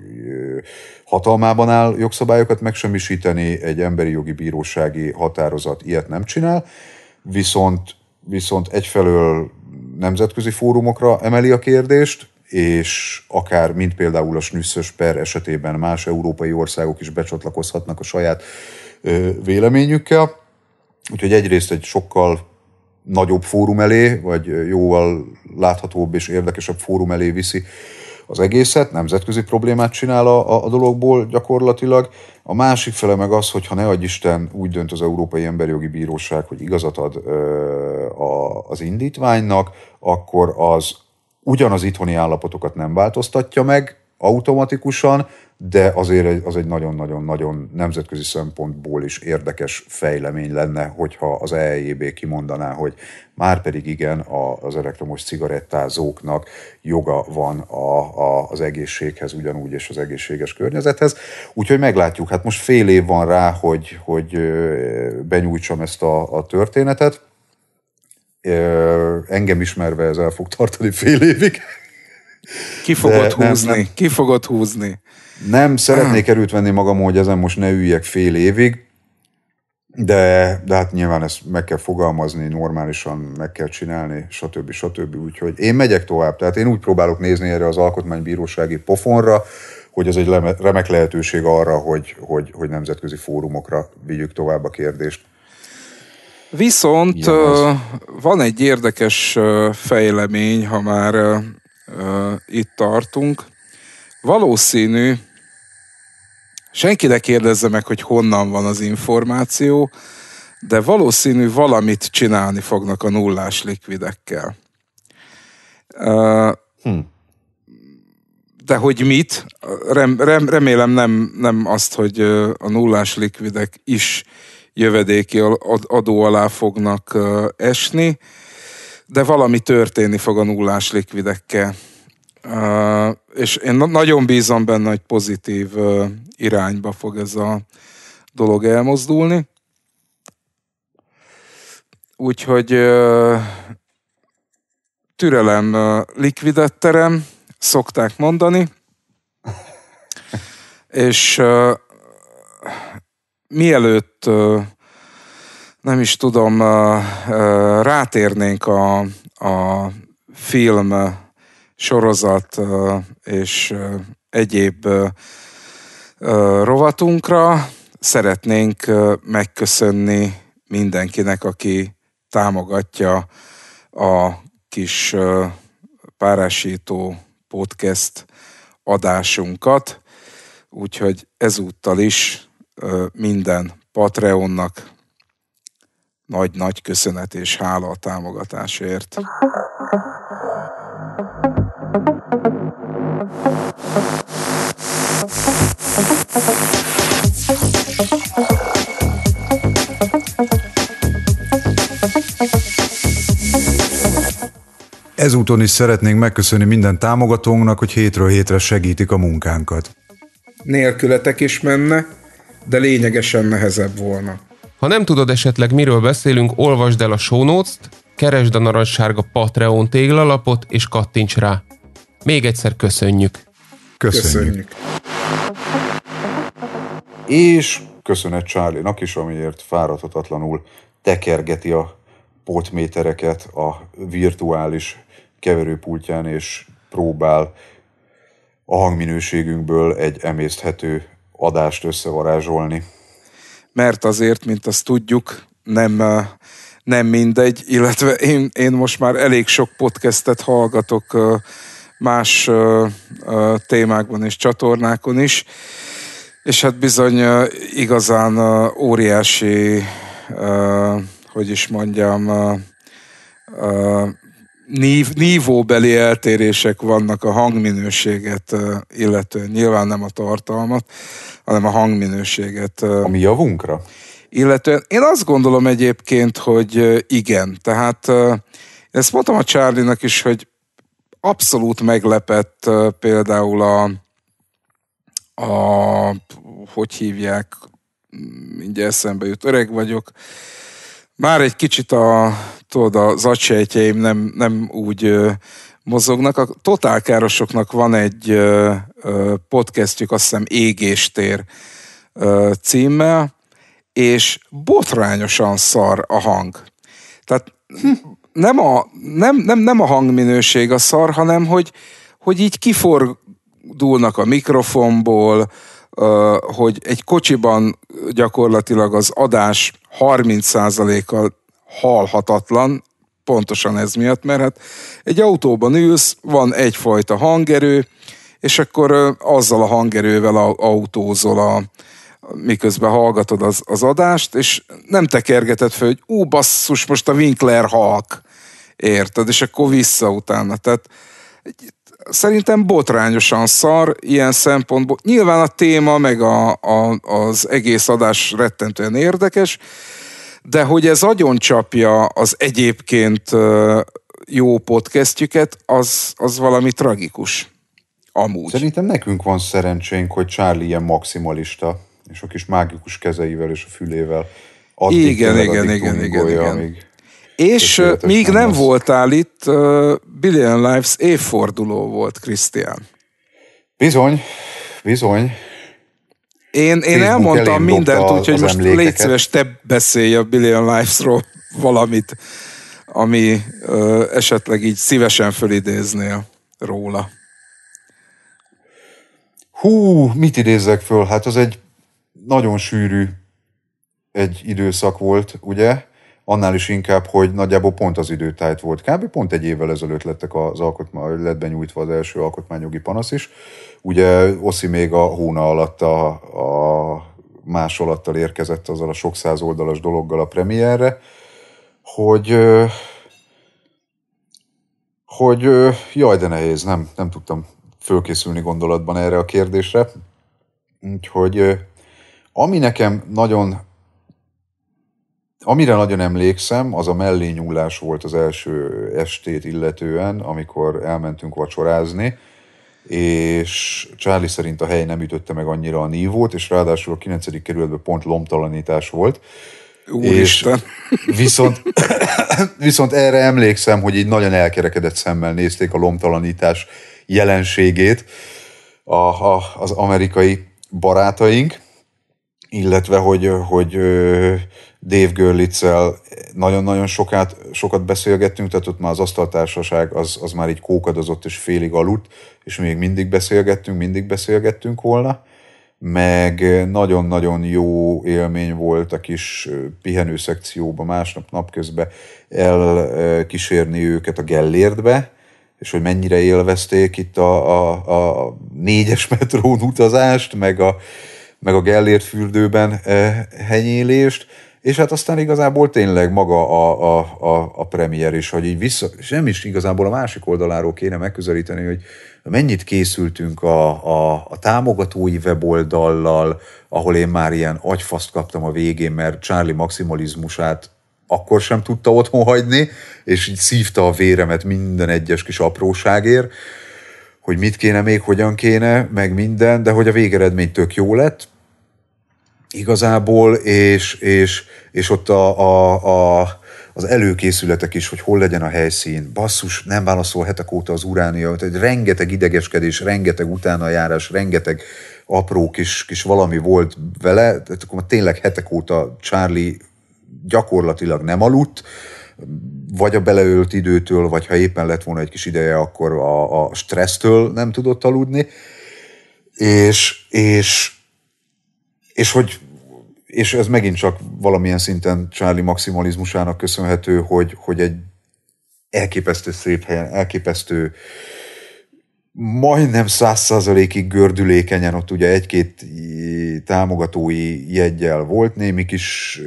hatalmában áll jogszabályokat megsemmisíteni, egy emberi jogi bírósági határozat ilyet nem csinál, viszont, viszont egyfelől nemzetközi fórumokra emeli a kérdést, és akár, mint például a Snüsszös per esetében más európai országok is becsatlakozhatnak a saját véleményükkel. Úgyhogy egyrészt egy sokkal nagyobb fórum elé, vagy jóval láthatóbb és érdekesebb fórum elé viszi az egészet, nemzetközi problémát csinál a, a dologból gyakorlatilag. A másik fele meg az, hogy ha ne adj Isten, úgy dönt az Európai Emberi Jogi Bíróság, hogy igazat ad ö, a, az indítványnak, akkor az ugyanaz itthoni állapotokat nem változtatja meg, automatikusan, de azért az egy nagyon-nagyon-nagyon nemzetközi szempontból is érdekes fejlemény lenne, hogyha az EIB e kimondaná, hogy már pedig igen, az elektromos cigarettázóknak joga van a, a, az egészséghez ugyanúgy és az egészséges környezethez. Úgyhogy meglátjuk, hát most fél év van rá, hogy, hogy benyújtsam ezt a, a történetet. Engem ismerve ez el fog tartani fél évig ki fogod húzni, nem, nem, ki fogod húzni. Nem szeretnék erőt venni magam, hogy ezen most ne üljek fél évig, de, de hát nyilván ezt meg kell fogalmazni, normálisan meg kell csinálni, stb. stb. Úgyhogy én megyek tovább. Tehát én úgy próbálok nézni erre az alkotmánybírósági pofonra, hogy ez egy remek lehetőség arra, hogy, hogy, hogy nemzetközi fórumokra vigyük tovább a kérdést. Viszont van egy érdekes fejlemény, ha már itt tartunk. Valószínű, senki ne kérdezze meg, hogy honnan van az információ, de valószínű valamit csinálni fognak a nullás likvidekkel. Hm. De hogy mit? Rem, rem, remélem nem, nem azt, hogy a nullás likvidek is jövedéki adó alá fognak esni, de valami történni fog a nullás likvidekkel. Uh, és én nagyon bízom benne, hogy pozitív uh, irányba fog ez a dolog elmozdulni. Úgyhogy uh, türelem uh, likvidet terem, szokták mondani. <laughs> és uh, mielőtt uh, nem is tudom, rátérnénk a, a film, sorozat és egyéb rovatunkra, szeretnénk megköszönni mindenkinek, aki támogatja a kis párásító podcast adásunkat, úgyhogy ezúttal is minden Patreonnak, nagy-nagy köszönet és hála a támogatásért. Ezúton is szeretnénk megköszönni minden támogatónknak, hogy hétről hétre segítik a munkánkat. Nélkületek is menne, de lényegesen nehezebb volna. Ha nem tudod esetleg miről beszélünk, olvasd el a show notes-t, keresd a narancssárga Patreon téglalapot és kattints rá. Még egyszer köszönjük! Köszönjük! köszönjük. És köszönet Csárlinak is, amiért fáradhatatlanul tekergeti a potmétereket a virtuális keverőpultján, és próbál a hangminőségünkből egy emészthető adást összevarázsolni mert azért, mint azt tudjuk, nem, nem mindegy, illetve én, én most már elég sok podcastet hallgatok más témákban és csatornákon is, és hát bizony igazán óriási, hogy is mondjam, nív, nívóbeli eltérések vannak a hangminőséget illetően, nyilván nem a tartalmat, hanem a hangminőséget. Ami javunkra? Illetően én azt gondolom egyébként, hogy igen. Tehát ezt mondtam a Charlie-nak is, hogy abszolút meglepett például a, a hogy hívják, mindjárt eszembe jut, öreg vagyok, már egy kicsit a tudod, az agysejtjeim nem, nem úgy ö, mozognak. A totálkárosoknak van egy ö, ö, podcastjük, azt hiszem Égéstér ö, címmel, és botrányosan szar a hang. Tehát hm. nem, a, nem, nem, nem a hangminőség a szar, hanem hogy, hogy így kifordulnak a mikrofonból, hogy egy kocsiban gyakorlatilag az adás 30%-a halhatatlan, pontosan ez miatt, mert hát egy autóban ülsz, van egyfajta hangerő, és akkor azzal a hangerővel autózol a, miközben hallgatod az, az adást, és nem tekergeted föl, hogy ú, basszus, most a Winkler halk. Érted? És akkor vissza utána. Tehát szerintem botrányosan szar ilyen szempontból. Nyilván a téma, meg a, a, az egész adás rettentően érdekes, de hogy ez agyon csapja az egyébként jó podcastjüket, az, az valami tragikus. Amúgy. Szerintem nekünk van szerencsénk, hogy Charlie ilyen maximalista, és a kis mágikus kezeivel és a fülével addig igen, igen, igen, igen, igen. Amíg és míg nem, nem voltál itt, uh, Billion Lives évforduló volt, Krisztián. Bizony, bizony. Én, én elmondtam mindent, úgyhogy most emlékeket. légy szíves, te beszélj a Billion Lives-ról valamit, ami ö, esetleg így szívesen fölidéznél róla. Hú, mit idézek föl? Hát az egy nagyon sűrű egy időszak volt, ugye? annál is inkább, hogy nagyjából pont az időtájt volt. Kb. pont egy évvel ezelőtt lettek az alkotmány, lett benyújtva az első alkotmányjogi panasz is. Ugye Oszi még a hóna alatt a, a másolattal érkezett azzal a sok száz oldalas dologgal a premierre, hogy hogy jaj, de nehéz, nem, nem tudtam fölkészülni gondolatban erre a kérdésre. Úgyhogy ami nekem nagyon Amire nagyon emlékszem, az a mellényúlás volt az első estét illetően, amikor elmentünk vacsorázni, és Charlie szerint a hely nem ütötte meg annyira a nívót, és ráadásul a 9. kerületben pont lomtalanítás volt. Úristen! És viszont, <coughs> viszont erre emlékszem, hogy így nagyon elkerekedett szemmel nézték a lomtalanítás jelenségét a, a, az amerikai barátaink, illetve hogy, hogy, hogy Dave Görlitzel nagyon-nagyon sokat, sokat beszélgettünk, tehát ott már az asztaltársaság az, az már így kókadozott és félig aludt, és még mindig beszélgettünk, mindig beszélgettünk volna, meg nagyon-nagyon jó élmény volt a kis pihenő szekcióba másnap napközben elkísérni őket a Gellértbe, és hogy mennyire élvezték itt a, a, a négyes <laughs> metrón utazást, meg a, meg a Gellért fürdőben henyélést és hát aztán igazából tényleg maga a, a, a, a premier is, hogy így vissza, és nem is igazából a másik oldaláról kéne megközelíteni, hogy mennyit készültünk a, a, a támogatói weboldallal, ahol én már ilyen agyfaszt kaptam a végén, mert Charlie maximalizmusát akkor sem tudta otthon hagyni, és így szívta a véremet minden egyes kis apróságért, hogy mit kéne még, hogyan kéne, meg minden, de hogy a végeredmény tök jó lett, igazából, és, és, és ott a, a, a az előkészületek is, hogy hol legyen a helyszín, basszus, nem válaszol hetek óta az uránia, egy rengeteg idegeskedés, rengeteg utánajárás, rengeteg apró kis, kis valami volt vele, tehát akkor tényleg hetek óta Charlie gyakorlatilag nem aludt, vagy a beleölt időtől, vagy ha éppen lett volna egy kis ideje, akkor a, a stressztől nem tudott aludni, és, és, és hogy és ez megint csak valamilyen szinten Charlie maximalizmusának köszönhető, hogy, hogy egy elképesztő szép helyen, elképesztő majdnem száz százalékig gördülékenyen, ott ugye egy-két támogatói jegyel volt némi kis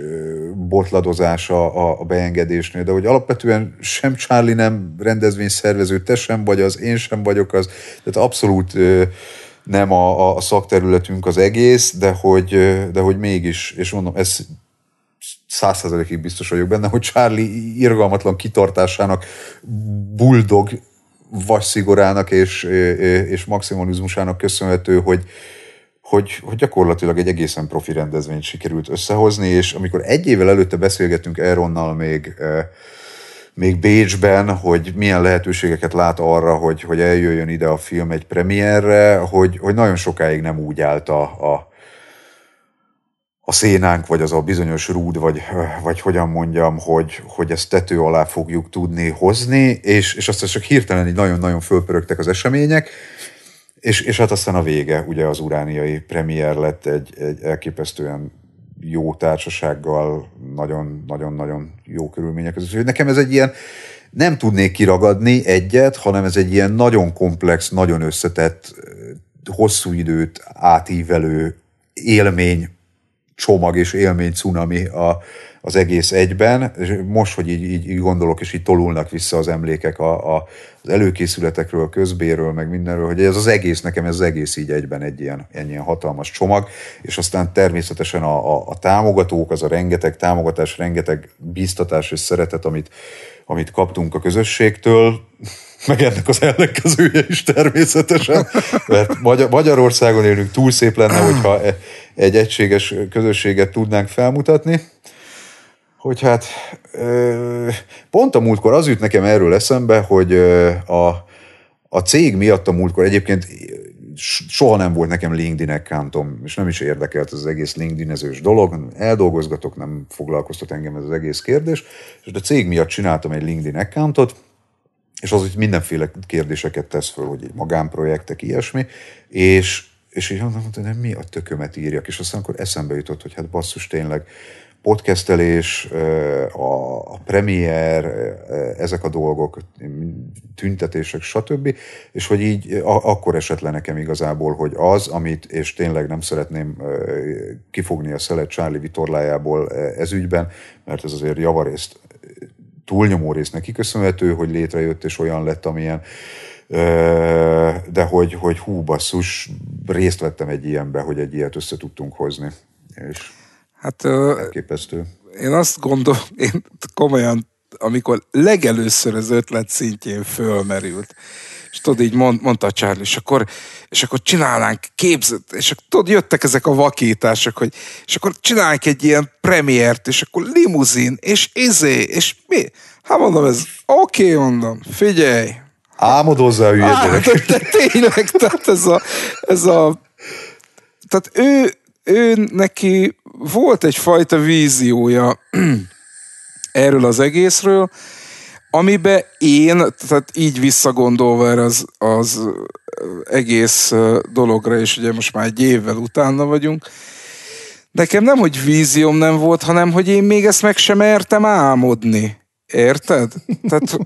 botladozása a, a beengedésnél, de hogy alapvetően sem Charlie nem rendezvényszervező, te sem vagy az, én sem vagyok az, tehát abszolút nem a, a szakterületünk az egész, de hogy, de hogy mégis, és mondom, ez százszerzelékig biztos vagyok benne, hogy Charlie irgalmatlan kitartásának, buldog vasszigorának és, és maximalizmusának köszönhető, hogy, hogy, hogy gyakorlatilag egy egészen profi rendezvényt sikerült összehozni, és amikor egy évvel előtte beszélgettünk Erronnal még még Bécsben, hogy milyen lehetőségeket lát arra, hogy, hogy eljöjjön ide a film egy premierre, hogy, hogy nagyon sokáig nem úgy állt a, a, a szénánk, vagy az a bizonyos rúd, vagy, vagy hogyan mondjam, hogy, hogy ezt tető alá fogjuk tudni hozni, és, és aztán csak hirtelen így nagyon-nagyon fölpörögtek az események, és, és hát aztán a vége, ugye az urániai premier lett egy, egy elképesztően jó társasággal nagyon-nagyon nagyon jó körülmények között. Úgyhogy nekem ez egy ilyen, nem tudnék kiragadni egyet, hanem ez egy ilyen nagyon komplex, nagyon összetett, eh, hosszú időt átívelő élmény csomag és élmény cunami a, az egész egyben. És most, hogy így, így, így gondolok, és így tolulnak vissza az emlékek a, a, az előkészületekről, a közbéről, meg mindenről, hogy ez az egész, nekem ez az egész így egyben egy ilyen, egy ilyen hatalmas csomag, és aztán természetesen a, a, a támogatók, az a rengeteg támogatás, rengeteg biztatás és szeretet, amit, amit kaptunk a közösségtől, meg ennek az ellenkezője is természetesen, mert Magyarországon élünk, túl szép lenne, hogyha e-, egy egységes közösséget tudnánk felmutatni, hogy hát pont a múltkor az jut nekem erről eszembe, hogy a, a cég miatt a múltkor egyébként soha nem volt nekem LinkedIn accountom, és nem is érdekelt az egész linkedin dolog, eldolgozgatok, nem foglalkoztat engem ez az egész kérdés, és a cég miatt csináltam egy LinkedIn accountot, és az, hogy mindenféle kérdéseket tesz föl, hogy egy magánprojektek, ilyesmi, és, és így mondom, hogy nem mi a tökömet írjak, és aztán akkor eszembe jutott, hogy hát basszus tényleg, podcastelés, a premier, ezek a dolgok, tüntetések, stb. És hogy így akkor esett le nekem igazából, hogy az, amit, és tényleg nem szeretném kifogni a szelet Charlie vitorlájából ügyben, mert ez azért javarészt túlnyomó rész neki köszönhető, hogy létrejött és olyan lett, amilyen de hogy, hogy hú, basszus, részt vettem egy ilyenbe, hogy egy ilyet össze tudtunk hozni. És hát, elképesztő. Én azt gondolom, én komolyan, amikor legelőször az ötlet szintjén fölmerült, és tudod, így mond, mondta a Charlie, és akkor, és akkor csinálnánk képzet és akkor tudod, jöttek ezek a vakítások, hogy, és akkor csinálnánk egy ilyen premiért, és akkor limuzin, és izé, és mi? Hát mondom, ez oké, okay, mondom, figyelj. Álmodozz el, hülye gyerek. Hát, de tényleg, tehát ez a, ez a tehát ő, ő neki volt egyfajta víziója <clears throat> erről az egészről, Amibe én, tehát így visszagondolva erre az, az egész dologra, és ugye most már egy évvel utána vagyunk, nekem nem, hogy vízióm nem volt, hanem, hogy én még ezt meg sem mertem álmodni. Érted? Tehát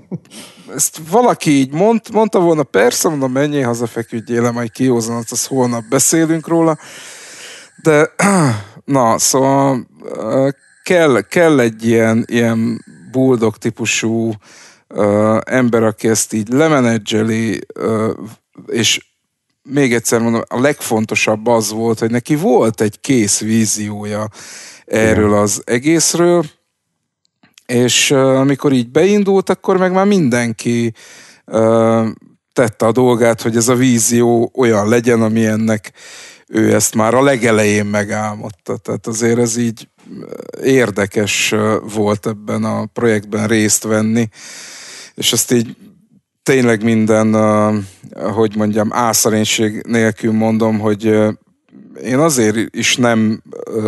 ezt valaki így mond, mondta volna, persze, mondom, menjél haza, feküdjél, majd azt az holnap beszélünk róla. De <clears throat> na, szóval kell, kell egy ilyen, ilyen buldog típusú ö, ember, aki ezt így lemenedzseli, ö, és még egyszer mondom, a legfontosabb az volt, hogy neki volt egy kész víziója erről az egészről, és uh, amikor így beindult, akkor meg már mindenki uh, tette a dolgát, hogy ez a vízió olyan legyen, ami ennek ő ezt már a legelején megálmodta. Tehát azért ez így érdekes volt ebben a projektben részt venni, és azt így tényleg minden, hogy mondjam, álszerénység nélkül mondom, hogy én azért is nem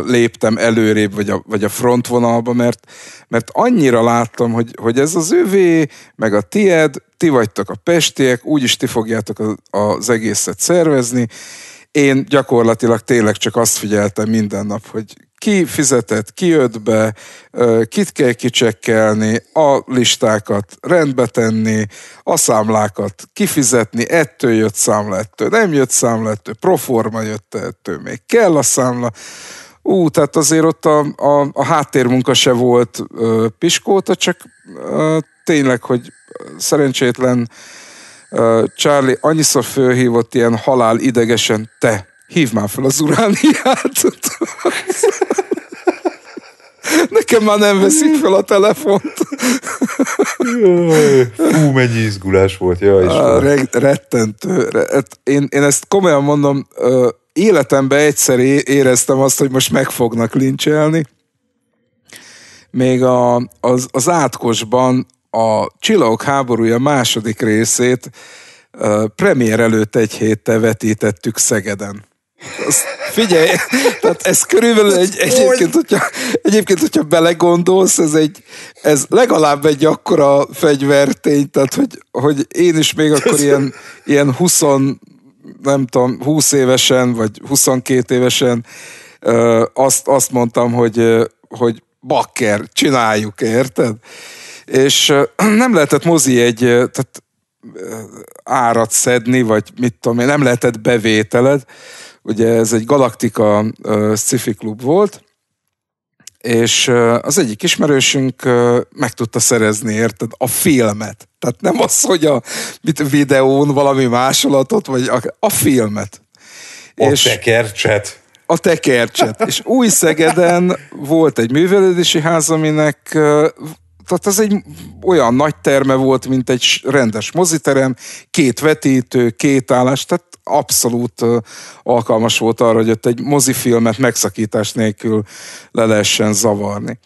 léptem előrébb, vagy a, vagy a frontvonalba, mert, mert annyira láttam, hogy, hogy ez az övé, meg a tied, ti vagytok a pestiek, úgyis ti fogjátok a, az egészet szervezni. Én gyakorlatilag tényleg csak azt figyeltem minden nap, hogy ki fizetett, ki jött be, kit kell kicsekkelni, a listákat rendbe tenni, a számlákat kifizetni, ettől jött számla, ettől nem jött számla, ettől proforma jött, ettől még kell a számla. Ú, tehát azért ott a, a, a háttérmunka se volt ö, piskóta, csak ö, tényleg, hogy szerencsétlen ö, Charlie annyiszor fölhívott ilyen halál idegesen, te hívd már fel az urániát. Nekem már nem veszik fel a telefont. Jaj, fú, mennyi izgulás volt. Ja, és a, re- rettentő. Hát én, én ezt komolyan mondom, életemben egyszer éreztem azt, hogy most meg fognak lincselni. Még a, az, az átkosban a Csillagok háborúja második részét premier előtt egy héttel vetítettük Szegeden. Az, figyelj, tehát ez körülbelül egy, egyébként, hogyha, egyébként, hogyha belegondolsz, ez, egy, ez legalább egy akkora fegyvertény, tehát hogy, hogy én is még akkor ilyen, ilyen 20, nem tudom, 20 évesen, vagy 22 évesen azt, azt mondtam, hogy, hogy bakker, csináljuk, érted? És <clears throat> nem lehetett mozi egy, tehát árat szedni, vagy mit tudom én, nem lehetett bevételed, Ugye ez egy Galaktika sci fi klub volt, és az egyik ismerősünk meg tudta szerezni, érted, a filmet. Tehát nem az, hogy a mit, videón valami másolatot, vagy a, a filmet. A és tekercset. A tekercset. és új Szegeden volt egy művelődési ház, aminek tehát ez egy olyan nagy terme volt, mint egy rendes moziterem, két vetítő, két állás, tehát abszolút alkalmas volt arra, hogy ott egy mozifilmet megszakítás nélkül le lehessen zavarni.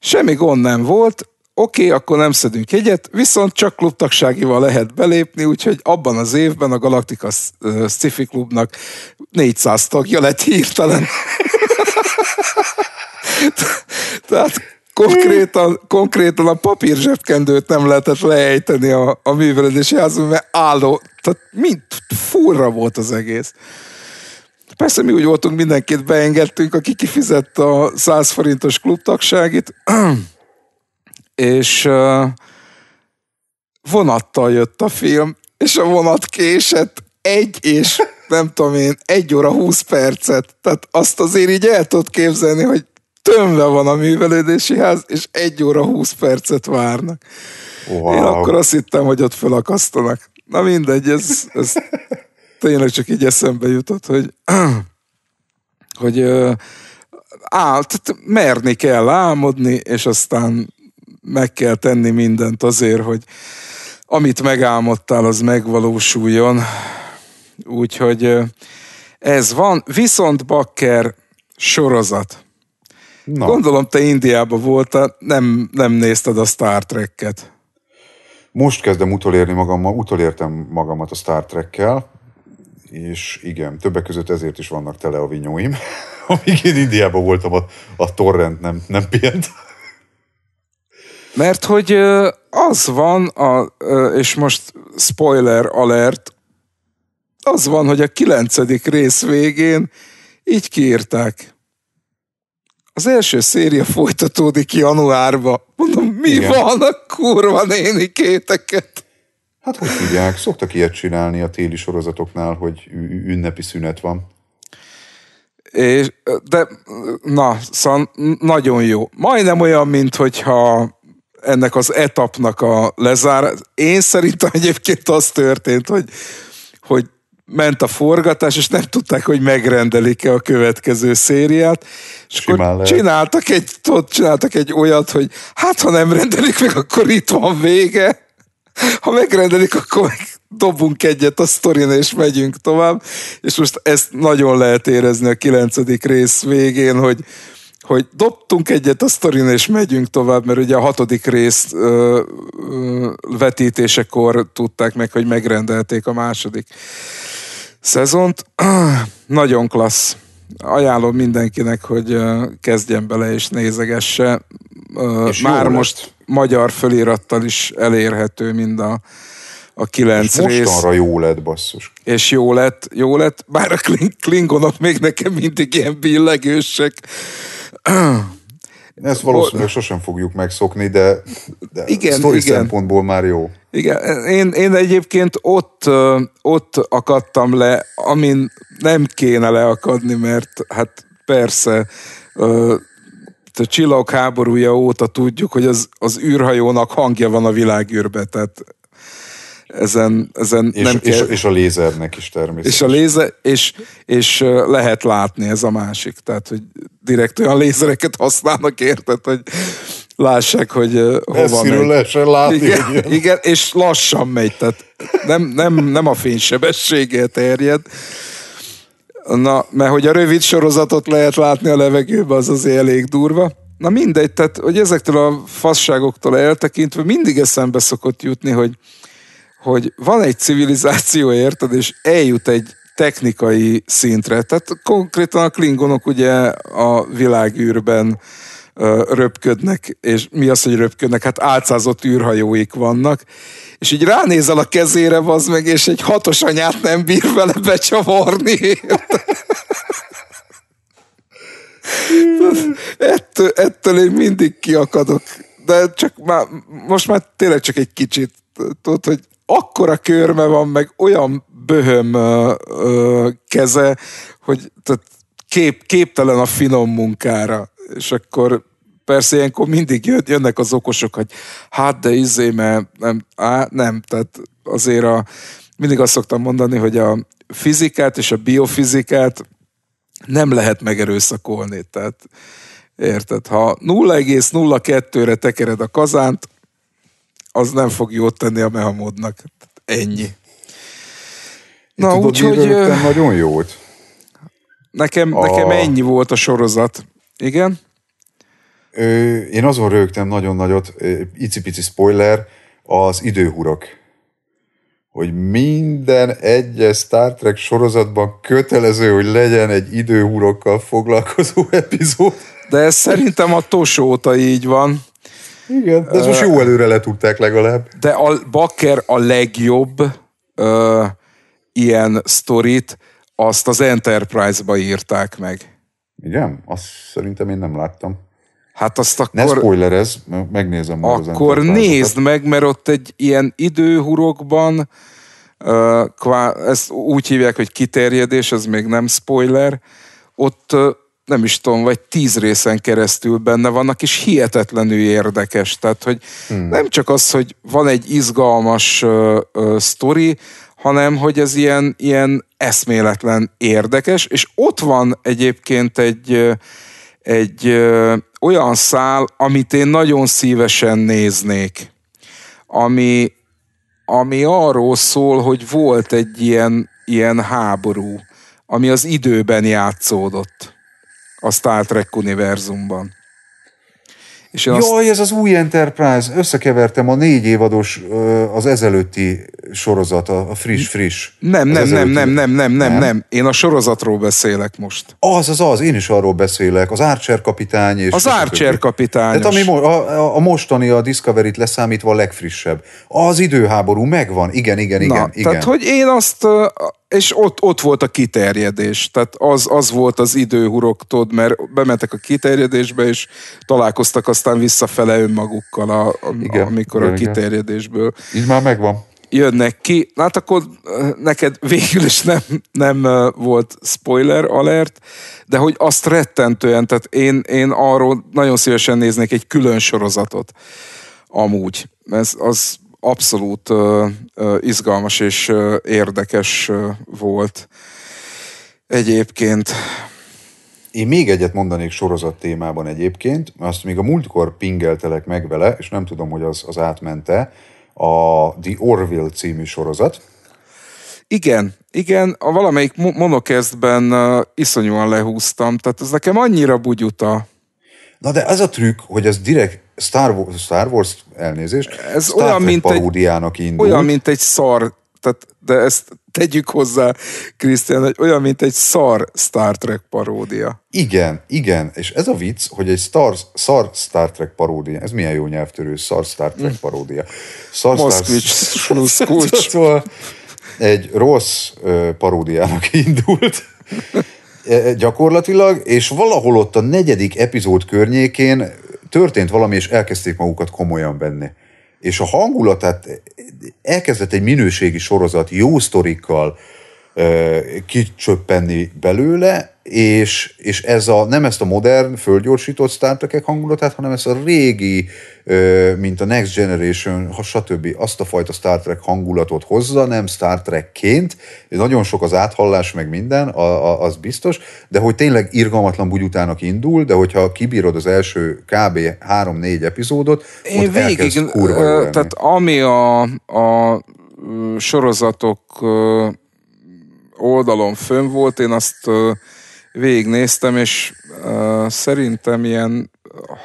Semmi gond nem volt, oké, okay, akkor nem szedünk egyet. viszont csak klubtagságival lehet belépni, úgyhogy abban az évben a Galaktika Sci-Fi Klubnak 400 tagja lett hirtelen. <laughs> Tehát konkrétan, konkrétan a papír zsebkendőt nem lehetett leejteni a, a művelődési házban, mert álló, tehát mind furra volt az egész. Persze mi úgy voltunk, mindenkit beengedtünk, aki kifizette a 100 forintos klubtagságit, <clears throat> és vonattal jött a film, és a vonat késett egy és nem tudom én, egy óra 20 percet. Tehát azt azért így el tudod képzelni, hogy tömve van a művelődési ház, és egy óra 20 percet várnak. Wow. Én akkor azt hittem, hogy ott felakasztanak. Na mindegy, ez, ez <laughs> tényleg csak így eszembe jutott, hogy <clears throat> hogy állt, merni kell álmodni, és aztán meg kell tenni mindent azért, hogy amit megálmodtál, az megvalósuljon. Úgyhogy ez van. Viszont Bakker sorozat. Na. Gondolom, te Indiában voltál, nem, nem nézted a Star Trek-et. Most kezdem utolérni magammal, utolértem magamat a Star Trek-kel, és igen, többek között ezért is vannak tele a vinyóim. <laughs> Amíg én Indiában voltam, a, a torrent nem, nem pihent. Mert hogy az van, a, és most spoiler alert, az van, hogy a kilencedik rész végén így kiírták az első széria folytatódik januárba. Mondom, mi Igen. van a kurva néni kéteket? Hát hogy tudják, szoktak ilyet csinálni a téli sorozatoknál, hogy ünnepi szünet van. És, de, na, szóval nagyon jó. Majdnem olyan, mint hogyha ennek az etapnak a lezár. Én szerintem egyébként az történt, hogy, hogy ment a forgatás, és nem tudták, hogy megrendelik-e a következő szériát, és akkor csináltak egy, ott csináltak egy olyat, hogy hát ha nem rendelik meg, akkor itt van vége, ha megrendelik, akkor meg dobunk egyet a sztorin, és megyünk tovább, és most ezt nagyon lehet érezni a kilencedik rész végén, hogy hogy dobtunk egyet a sztorin, és megyünk tovább, mert ugye a hatodik részt ö, ö, vetítésekor tudták meg, hogy megrendelték a második szezont. <clears throat> Nagyon klassz. Ajánlom mindenkinek, hogy kezdjen bele és nézegesse. És Már most lett. magyar fölirattal is elérhető mind a a kilenc és rész. És jó lett, basszus. És jó lett, jó lett, bár a klingonok még nekem mindig ilyen billegősek ezt valószínűleg sosem fogjuk megszokni, de, de igen, sztori igen. szempontból már jó. Igen, én, én egyébként ott, ott akadtam le, amin nem kéne leakadni, mert hát persze a háborúja óta tudjuk, hogy az, az űrhajónak hangja van a világűrbe, tehát ezen, ezen és, nem kell... és a lézernek is természetesen. És a lézer, és, és lehet látni ez a másik, tehát hogy direkt olyan lézereket használnak, érted, hogy lássák, hogy uh, hova megy. lehessen látni. Igen, igen. igen, és lassan megy, tehát nem, nem, nem a fénysebességgel terjed. Na, mert hogy a rövid sorozatot lehet látni a levegőben, az azért elég durva. Na mindegy, tehát hogy ezektől a fasságoktól eltekintve mindig eszembe szokott jutni, hogy hogy van egy civilizáció, érted, és eljut egy technikai szintre. Tehát konkrétan a klingonok ugye a világűrben röpködnek, és mi az, hogy röpködnek? Hát álcázott űrhajóik vannak, és így ránézel a kezére, az meg, és egy hatos anyát nem bír vele becsavarni. ettől, ettől én mindig kiakadok, de csak már, most már tényleg csak egy kicsit, tudod, hogy akkora körme van, meg olyan böhöm ö, ö, keze, hogy tehát kép, képtelen a finom munkára. És akkor persze ilyenkor mindig jön, jönnek az okosok, hogy hát de izé, mert nem, á, nem, tehát azért a, mindig azt szoktam mondani, hogy a fizikát és a biofizikát nem lehet megerőszakolni, tehát Érted? Ha 0,02-re tekered a kazánt, az nem fog jót tenni a mehamódnak. Ennyi. Na, Én tudod, úgyhogy... nagyon nagyon volt. Nekem, a... nekem ennyi volt a sorozat. Igen? Ö, én azon rögtem nagyon nagyot, icipici spoiler, az időhurok. Hogy minden egyes Star Trek sorozatban kötelező, hogy legyen egy időhurokkal foglalkozó epizód. De ez szerintem a tosóta így van. Igen, de ez most jó előre letudták legalább. De a Bakker a legjobb ö, uh, ilyen sztorit, azt az Enterprise-ba írták meg. Igen? Azt szerintem én nem láttam. Hát azt akkor... Ne spoilerez, megnézem majd Akkor az nézd meg, mert ott egy ilyen időhurokban, uh, kvá, ezt úgy hívják, hogy kiterjedés, ez még nem spoiler, ott nem is tudom, vagy tíz részen keresztül benne vannak, és hihetetlenül érdekes. Tehát, hogy hmm. nem csak az, hogy van egy izgalmas uh, uh, sztori, hanem hogy ez ilyen, ilyen eszméletlen érdekes, és ott van egyébként egy, egy ö, olyan szál, amit én nagyon szívesen néznék, ami, ami arról szól, hogy volt egy ilyen, ilyen háború, ami az időben játszódott a Star Trek univerzumban. És én Jaj, ez az új Enterprise, összekevertem a négy évados, az ezelőtti sorozat, a friss, friss. Nem, nem, nem, nem, nem, nem, nem, nem. Én a sorozatról beszélek most. Az, az, az, én is arról beszélek. Az Archer kapitány. És az Archer kapitány. Tehát ami mo- a, a, mostani, a Discovery-t leszámítva a legfrissebb. Az időháború megvan, igen, igen, igen. Na, igen. tehát, hogy én azt és ott, ott volt a kiterjedés, tehát az, az volt az időhuroktod, mert bementek a kiterjedésbe, és találkoztak aztán visszafele önmagukkal, a, a, igen, amikor igen, a kiterjedésből. Igen. Így már megvan. Jönnek ki. Hát akkor neked végül is nem, nem volt spoiler alert, de hogy azt rettentően, tehát én, én arról nagyon szívesen néznék egy külön sorozatot amúgy. Ez, az abszolút izgalmas és érdekes volt egyébként. Én még egyet mondanék sorozat témában egyébként, azt még a múltkor pingeltelek meg vele, és nem tudom, hogy az, az átmente, a The Orville című sorozat. Igen, igen, a valamelyik monokesztben uh, iszonyúan lehúztam, tehát ez nekem annyira bugyuta. Na de ez a trükk, hogy ez direkt Star Wars, Star Wars elnézést, ez Star olyan, Trek mint paródiának egy, indult. Olyan, mint egy szar, tehát, de ezt tegyük hozzá, Krisztián, hogy olyan, mint egy szar Star Trek paródia. Igen, igen, és ez a vicc, hogy egy star, szar Star Trek paródia, ez milyen jó nyelvtörő, szar Star Trek mm. paródia. Szar Moszkvics, Sluszkulcs. <laughs> Szóval egy rossz paródiának <laughs> indult e, e, gyakorlatilag, és valahol ott a negyedik epizód környékén történt valami, és elkezdték magukat komolyan venni. És a hangulatát elkezdett egy minőségi sorozat, jó sztorikkal, kicsöppenni belőle, és, és ez a, nem ezt a modern, földgyorsított Star trek hangulatát, hanem ezt a régi, mint a Next Generation, ha stb. azt a fajta Star Trek hangulatot hozza, nem Star Trekként. Nagyon sok az áthallás, meg minden, az biztos, de hogy tényleg irgalmatlan bugyutának indul, de hogyha kibírod az első kb. 3-4 epizódot, Én ott végig, kurva Tehát ami a, a sorozatok oldalon fönn volt, én azt végignéztem, és szerintem ilyen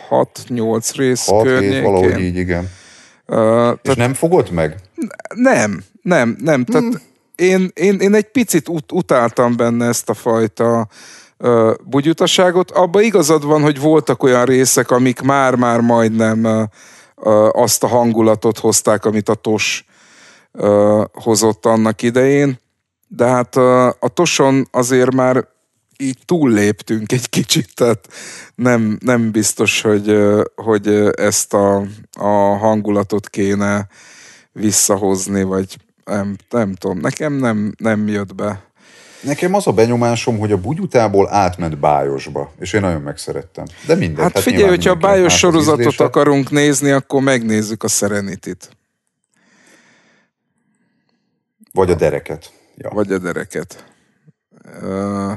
6-8 rész 6 környékén. valahogy így, igen. Uh, tehát, és nem fogott meg? Nem, nem, nem. Tehát hmm. én, én, én egy picit ut- utáltam benne ezt a fajta uh, bugyutaságot. Abba igazad van, hogy voltak olyan részek, amik már-már majdnem uh, uh, azt a hangulatot hozták, amit a TOS uh, hozott annak idején de hát a, a Toson azért már így túlléptünk egy kicsit, tehát nem, nem biztos, hogy, hogy ezt a, a hangulatot kéne visszahozni, vagy nem, nem tudom, nekem nem, nem jött be. Nekem az a benyomásom, hogy a bugyutából átment bájosba, és én nagyon megszerettem. De mindegy. Hát, hát figyelj, hogyha a bájos sorozatot ízlése. akarunk nézni, akkor megnézzük a Serenity-t. Vagy a dereket. Ja. Vagy edereket. Uh,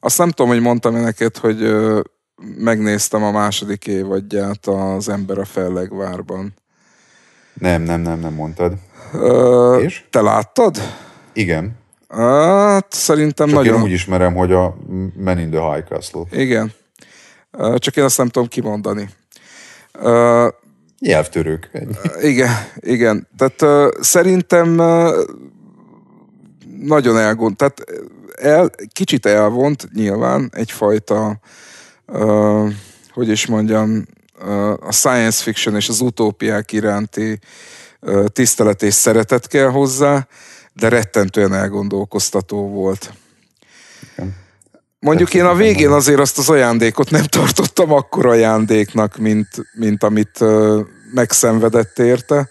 azt nem tudom, hogy mondtam-e neked, hogy uh, megnéztem a második évadját az Ember a Fellegvárban. Nem, nem, nem, nem mondtad. Uh, És? Te láttad? Igen. Hát szerintem Csak nagyon... én úgy ismerem, hogy a Men in the High Castle. Igen. Csak én azt nem tudom kimondani. Nyelvtörők. Igen, igen. Tehát szerintem nagyon elgond, tehát el, kicsit elvont nyilván egyfajta, uh, hogy is mondjam, uh, a science fiction és az utópiák iránti uh, tisztelet és szeretet kell hozzá, de rettentően elgondolkoztató volt. Mondjuk én a végén azért azt az ajándékot nem tartottam akkor ajándéknak, mint, mint amit uh, megszenvedett érte.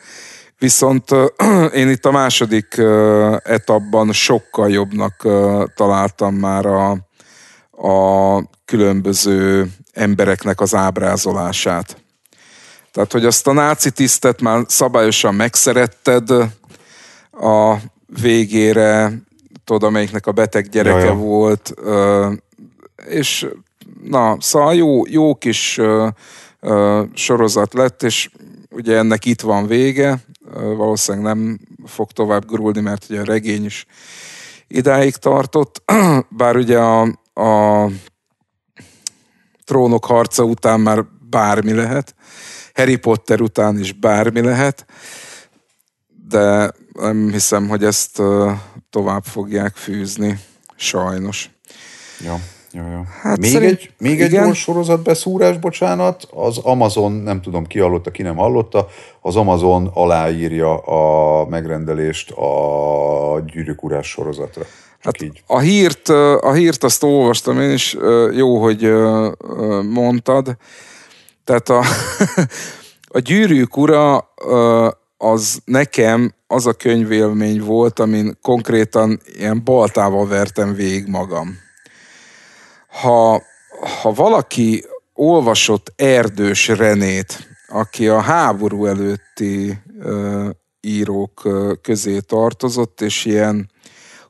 Viszont <clears throat> én itt a második etapban sokkal jobbnak találtam már a, a különböző embereknek az ábrázolását. Tehát, hogy azt a náci tisztet már szabályosan megszeretted, a végére, tudod, amelyiknek a beteg gyereke Jaja. volt, és na, szóval jó, jó kis sorozat lett, és ugye ennek itt van vége, valószínűleg nem fog tovább gurulni, mert ugye a regény is idáig tartott, <clears throat> bár ugye a, a trónok harca után már bármi lehet, Harry Potter után is bármi lehet, de nem hiszem, hogy ezt tovább fogják fűzni, sajnos. Ja. Hát még szerint, egy, még igen. egy gyors beszúrás, bocsánat, az Amazon, nem tudom ki hallotta, ki nem hallotta, az Amazon aláírja a megrendelést a gyűrűkúrás sorozatra. Hát így. A, hírt, a hírt azt olvastam én is, jó, hogy mondtad. Tehát a, <laughs> a gyűrűk ura az nekem az a könyvélmény volt, amin konkrétan ilyen baltával vertem végig magam ha, ha valaki olvasott Erdős Renét, aki a háború előtti ö, írók ö, közé tartozott, és ilyen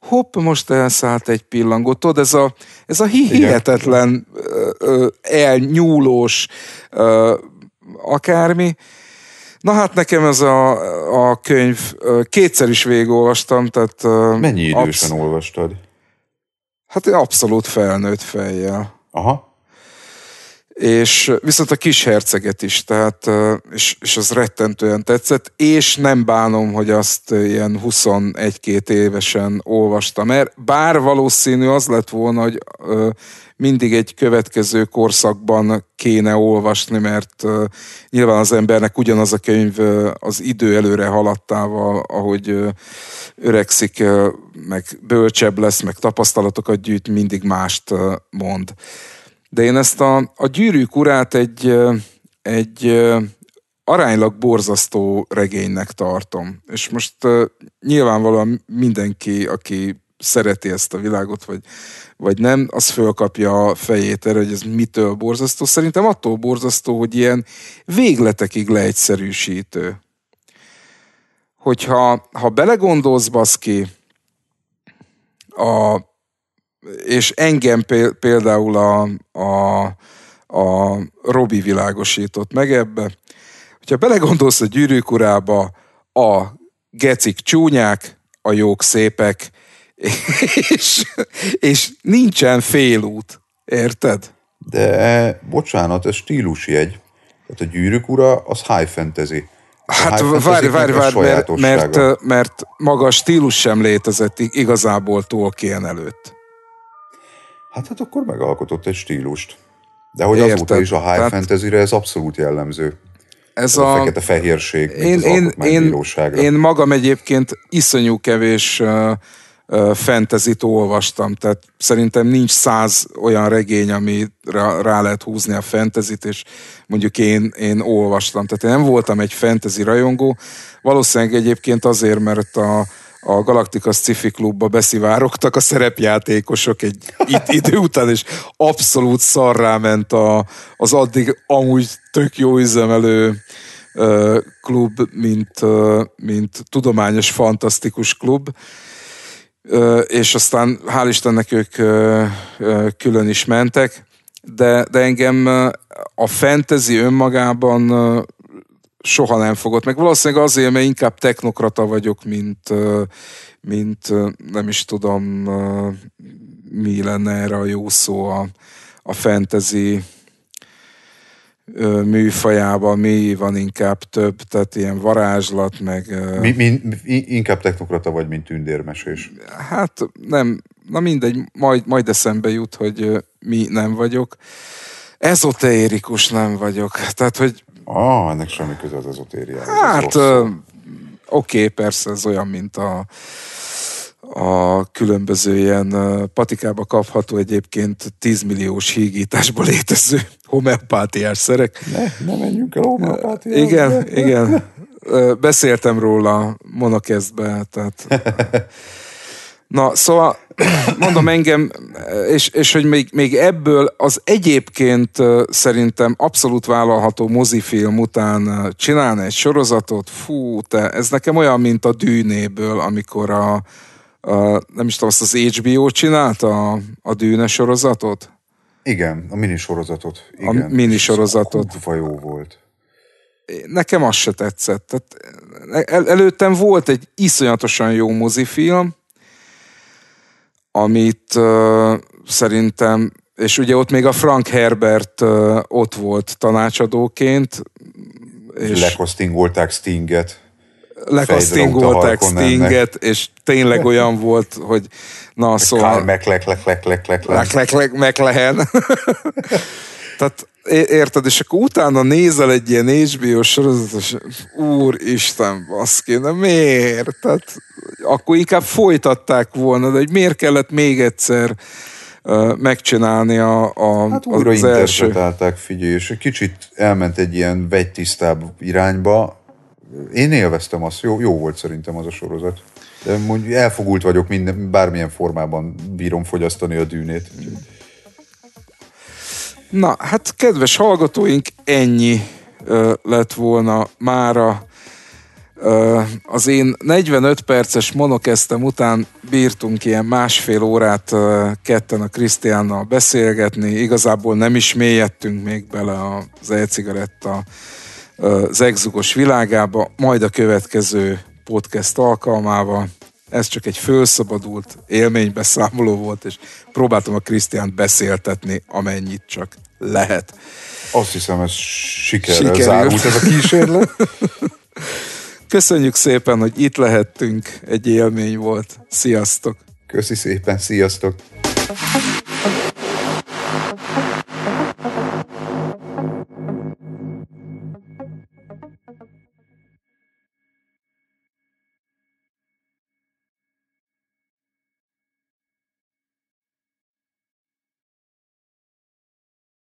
hopp, most elszállt egy pillangot. Tudod, ez a, ez a hihetetlen ö, ö, elnyúlós ö, akármi. Na hát nekem ez a, a könyv, kétszer is végigolvastam, tehát... Mennyi idősen absz- olvastad? Hát ő abszolút felnőtt fejjel. Aha és viszont a kis herceget is, tehát, és, és az rettentően tetszett, és nem bánom, hogy azt ilyen 21-2 évesen olvastam, mert bár valószínű az lett volna, hogy mindig egy következő korszakban kéne olvasni, mert nyilván az embernek ugyanaz a könyv az idő előre haladtával, ahogy öregszik, meg bölcsebb lesz, meg tapasztalatokat gyűjt, mindig mást mond de én ezt a, a gyűrűk urát egy, egy aránylag borzasztó regénynek tartom. És most nyilvánvalóan mindenki, aki szereti ezt a világot, vagy, vagy nem, az fölkapja a fejét erre, hogy ez mitől borzasztó. Szerintem attól borzasztó, hogy ilyen végletekig leegyszerűsítő. Hogyha ha belegondolsz, baszki, a és engem például a, a, a Robi világosított meg ebbe. Hogyha belegondolsz a gyűrűk urába, a gecik csúnyák, a jók szépek, <laughs> és, és nincsen félút, érted? De bocsánat, ez stílusjegy. Tehát a gyűrűk ura az high fantasy. A hát várj, várj, várj, mert, mert, mert maga a stílus sem létezett igazából Tolkien előtt. Hát hát akkor megalkotott egy stílust. De hogy Érted? azóta is a high hát... re ez abszolút jellemző. Ez a, a fekete-fehérség, én, én, én, én magam egyébként iszonyú kevés uh, fentezit olvastam, tehát szerintem nincs száz olyan regény, ami rá lehet húzni a fentezit, és mondjuk én, én olvastam. Tehát én nem voltam egy fentezi rajongó, valószínűleg egyébként azért, mert a, a Galaktika Sci-Fi Klubba beszivárogtak a szerepjátékosok egy id- idő után, és abszolút szarrá ment a, az addig amúgy tök jó üzemelő uh, klub, mint, uh, mint tudományos, fantasztikus klub. Uh, és aztán hál' Istennek ők külön is mentek, de, de engem a fantasy önmagában soha nem fogott meg. Valószínűleg azért, mert inkább technokrata vagyok, mint, mint nem is tudom, mi lenne erre a jó szó a, a fantasy műfajában mi van inkább több, tehát ilyen varázslat, meg... Mi, mi, inkább technokrata vagy, mint tündérmesés. Hát nem, na mindegy, majd, majd eszembe jut, hogy mi nem vagyok. Ezotérikus nem vagyok. Tehát, hogy Ah, ennek semmi köze az ezotériához. Hát, oké, okay, persze, ez olyan, mint a a különböző ilyen patikába kapható egyébként 10 milliós hígításba létező homeopátiás szerek. Ne, ne menjünk el homeopátiára. Igen, igen. Beszéltem róla monokezdbe, tehát <laughs> Na, szóval <clears throat> mondom engem, és, és hogy még, még ebből az egyébként szerintem abszolút vállalható mozifilm után csinálni egy sorozatot, fú, te, ez nekem olyan, mint a dűnéből, amikor a, a nem is tudom, azt az HBO csinálta a, a dűne sorozatot? Igen, a minisorozatot. Igen. A minisorozatot. Kurva jó volt. Nekem az se tetszett. Tehát e, el, előttem volt egy iszonyatosan jó mozifilm, amit uh, szerintem, és ugye ott még a Frank Herbert uh, ott volt tanácsadóként. És lekosztingolták Stinget. Lekosztingolták Stinget, és tényleg olyan volt, hogy na szóval... meklek, meklek, <laughs> Tehát érted, és akkor utána nézel egy ilyen HBO sorozatot, és úristen, baszki, de miért? Tehát, akkor inkább folytatták volna, de hogy miért kellett még egyszer megcsinálni a, a, hát újra az első. figyelj, és egy kicsit elment egy ilyen vegytisztább irányba. Én élveztem azt, jó, jó volt szerintem az a sorozat. De mondjuk elfogult vagyok, minden, bármilyen formában bírom fogyasztani a dűnét. Na, hát kedves hallgatóink, ennyi ö, lett volna mára ö, az én 45 perces monokeztem után bírtunk ilyen másfél órát ö, ketten a Krisztiánnal beszélgetni, igazából nem is mélyedtünk még bele az e-cigaretta zegzugos világába, majd a következő podcast alkalmával ez csak egy fölszabadult élménybeszámoló volt, és próbáltam a Krisztiánt beszéltetni, amennyit csak lehet. Azt hiszem, ez sikerrel Sikerült. zárult ez a kísérlet. <laughs> Köszönjük szépen, hogy itt lehettünk, egy élmény volt. Sziasztok! Köszi szépen, sziasztok!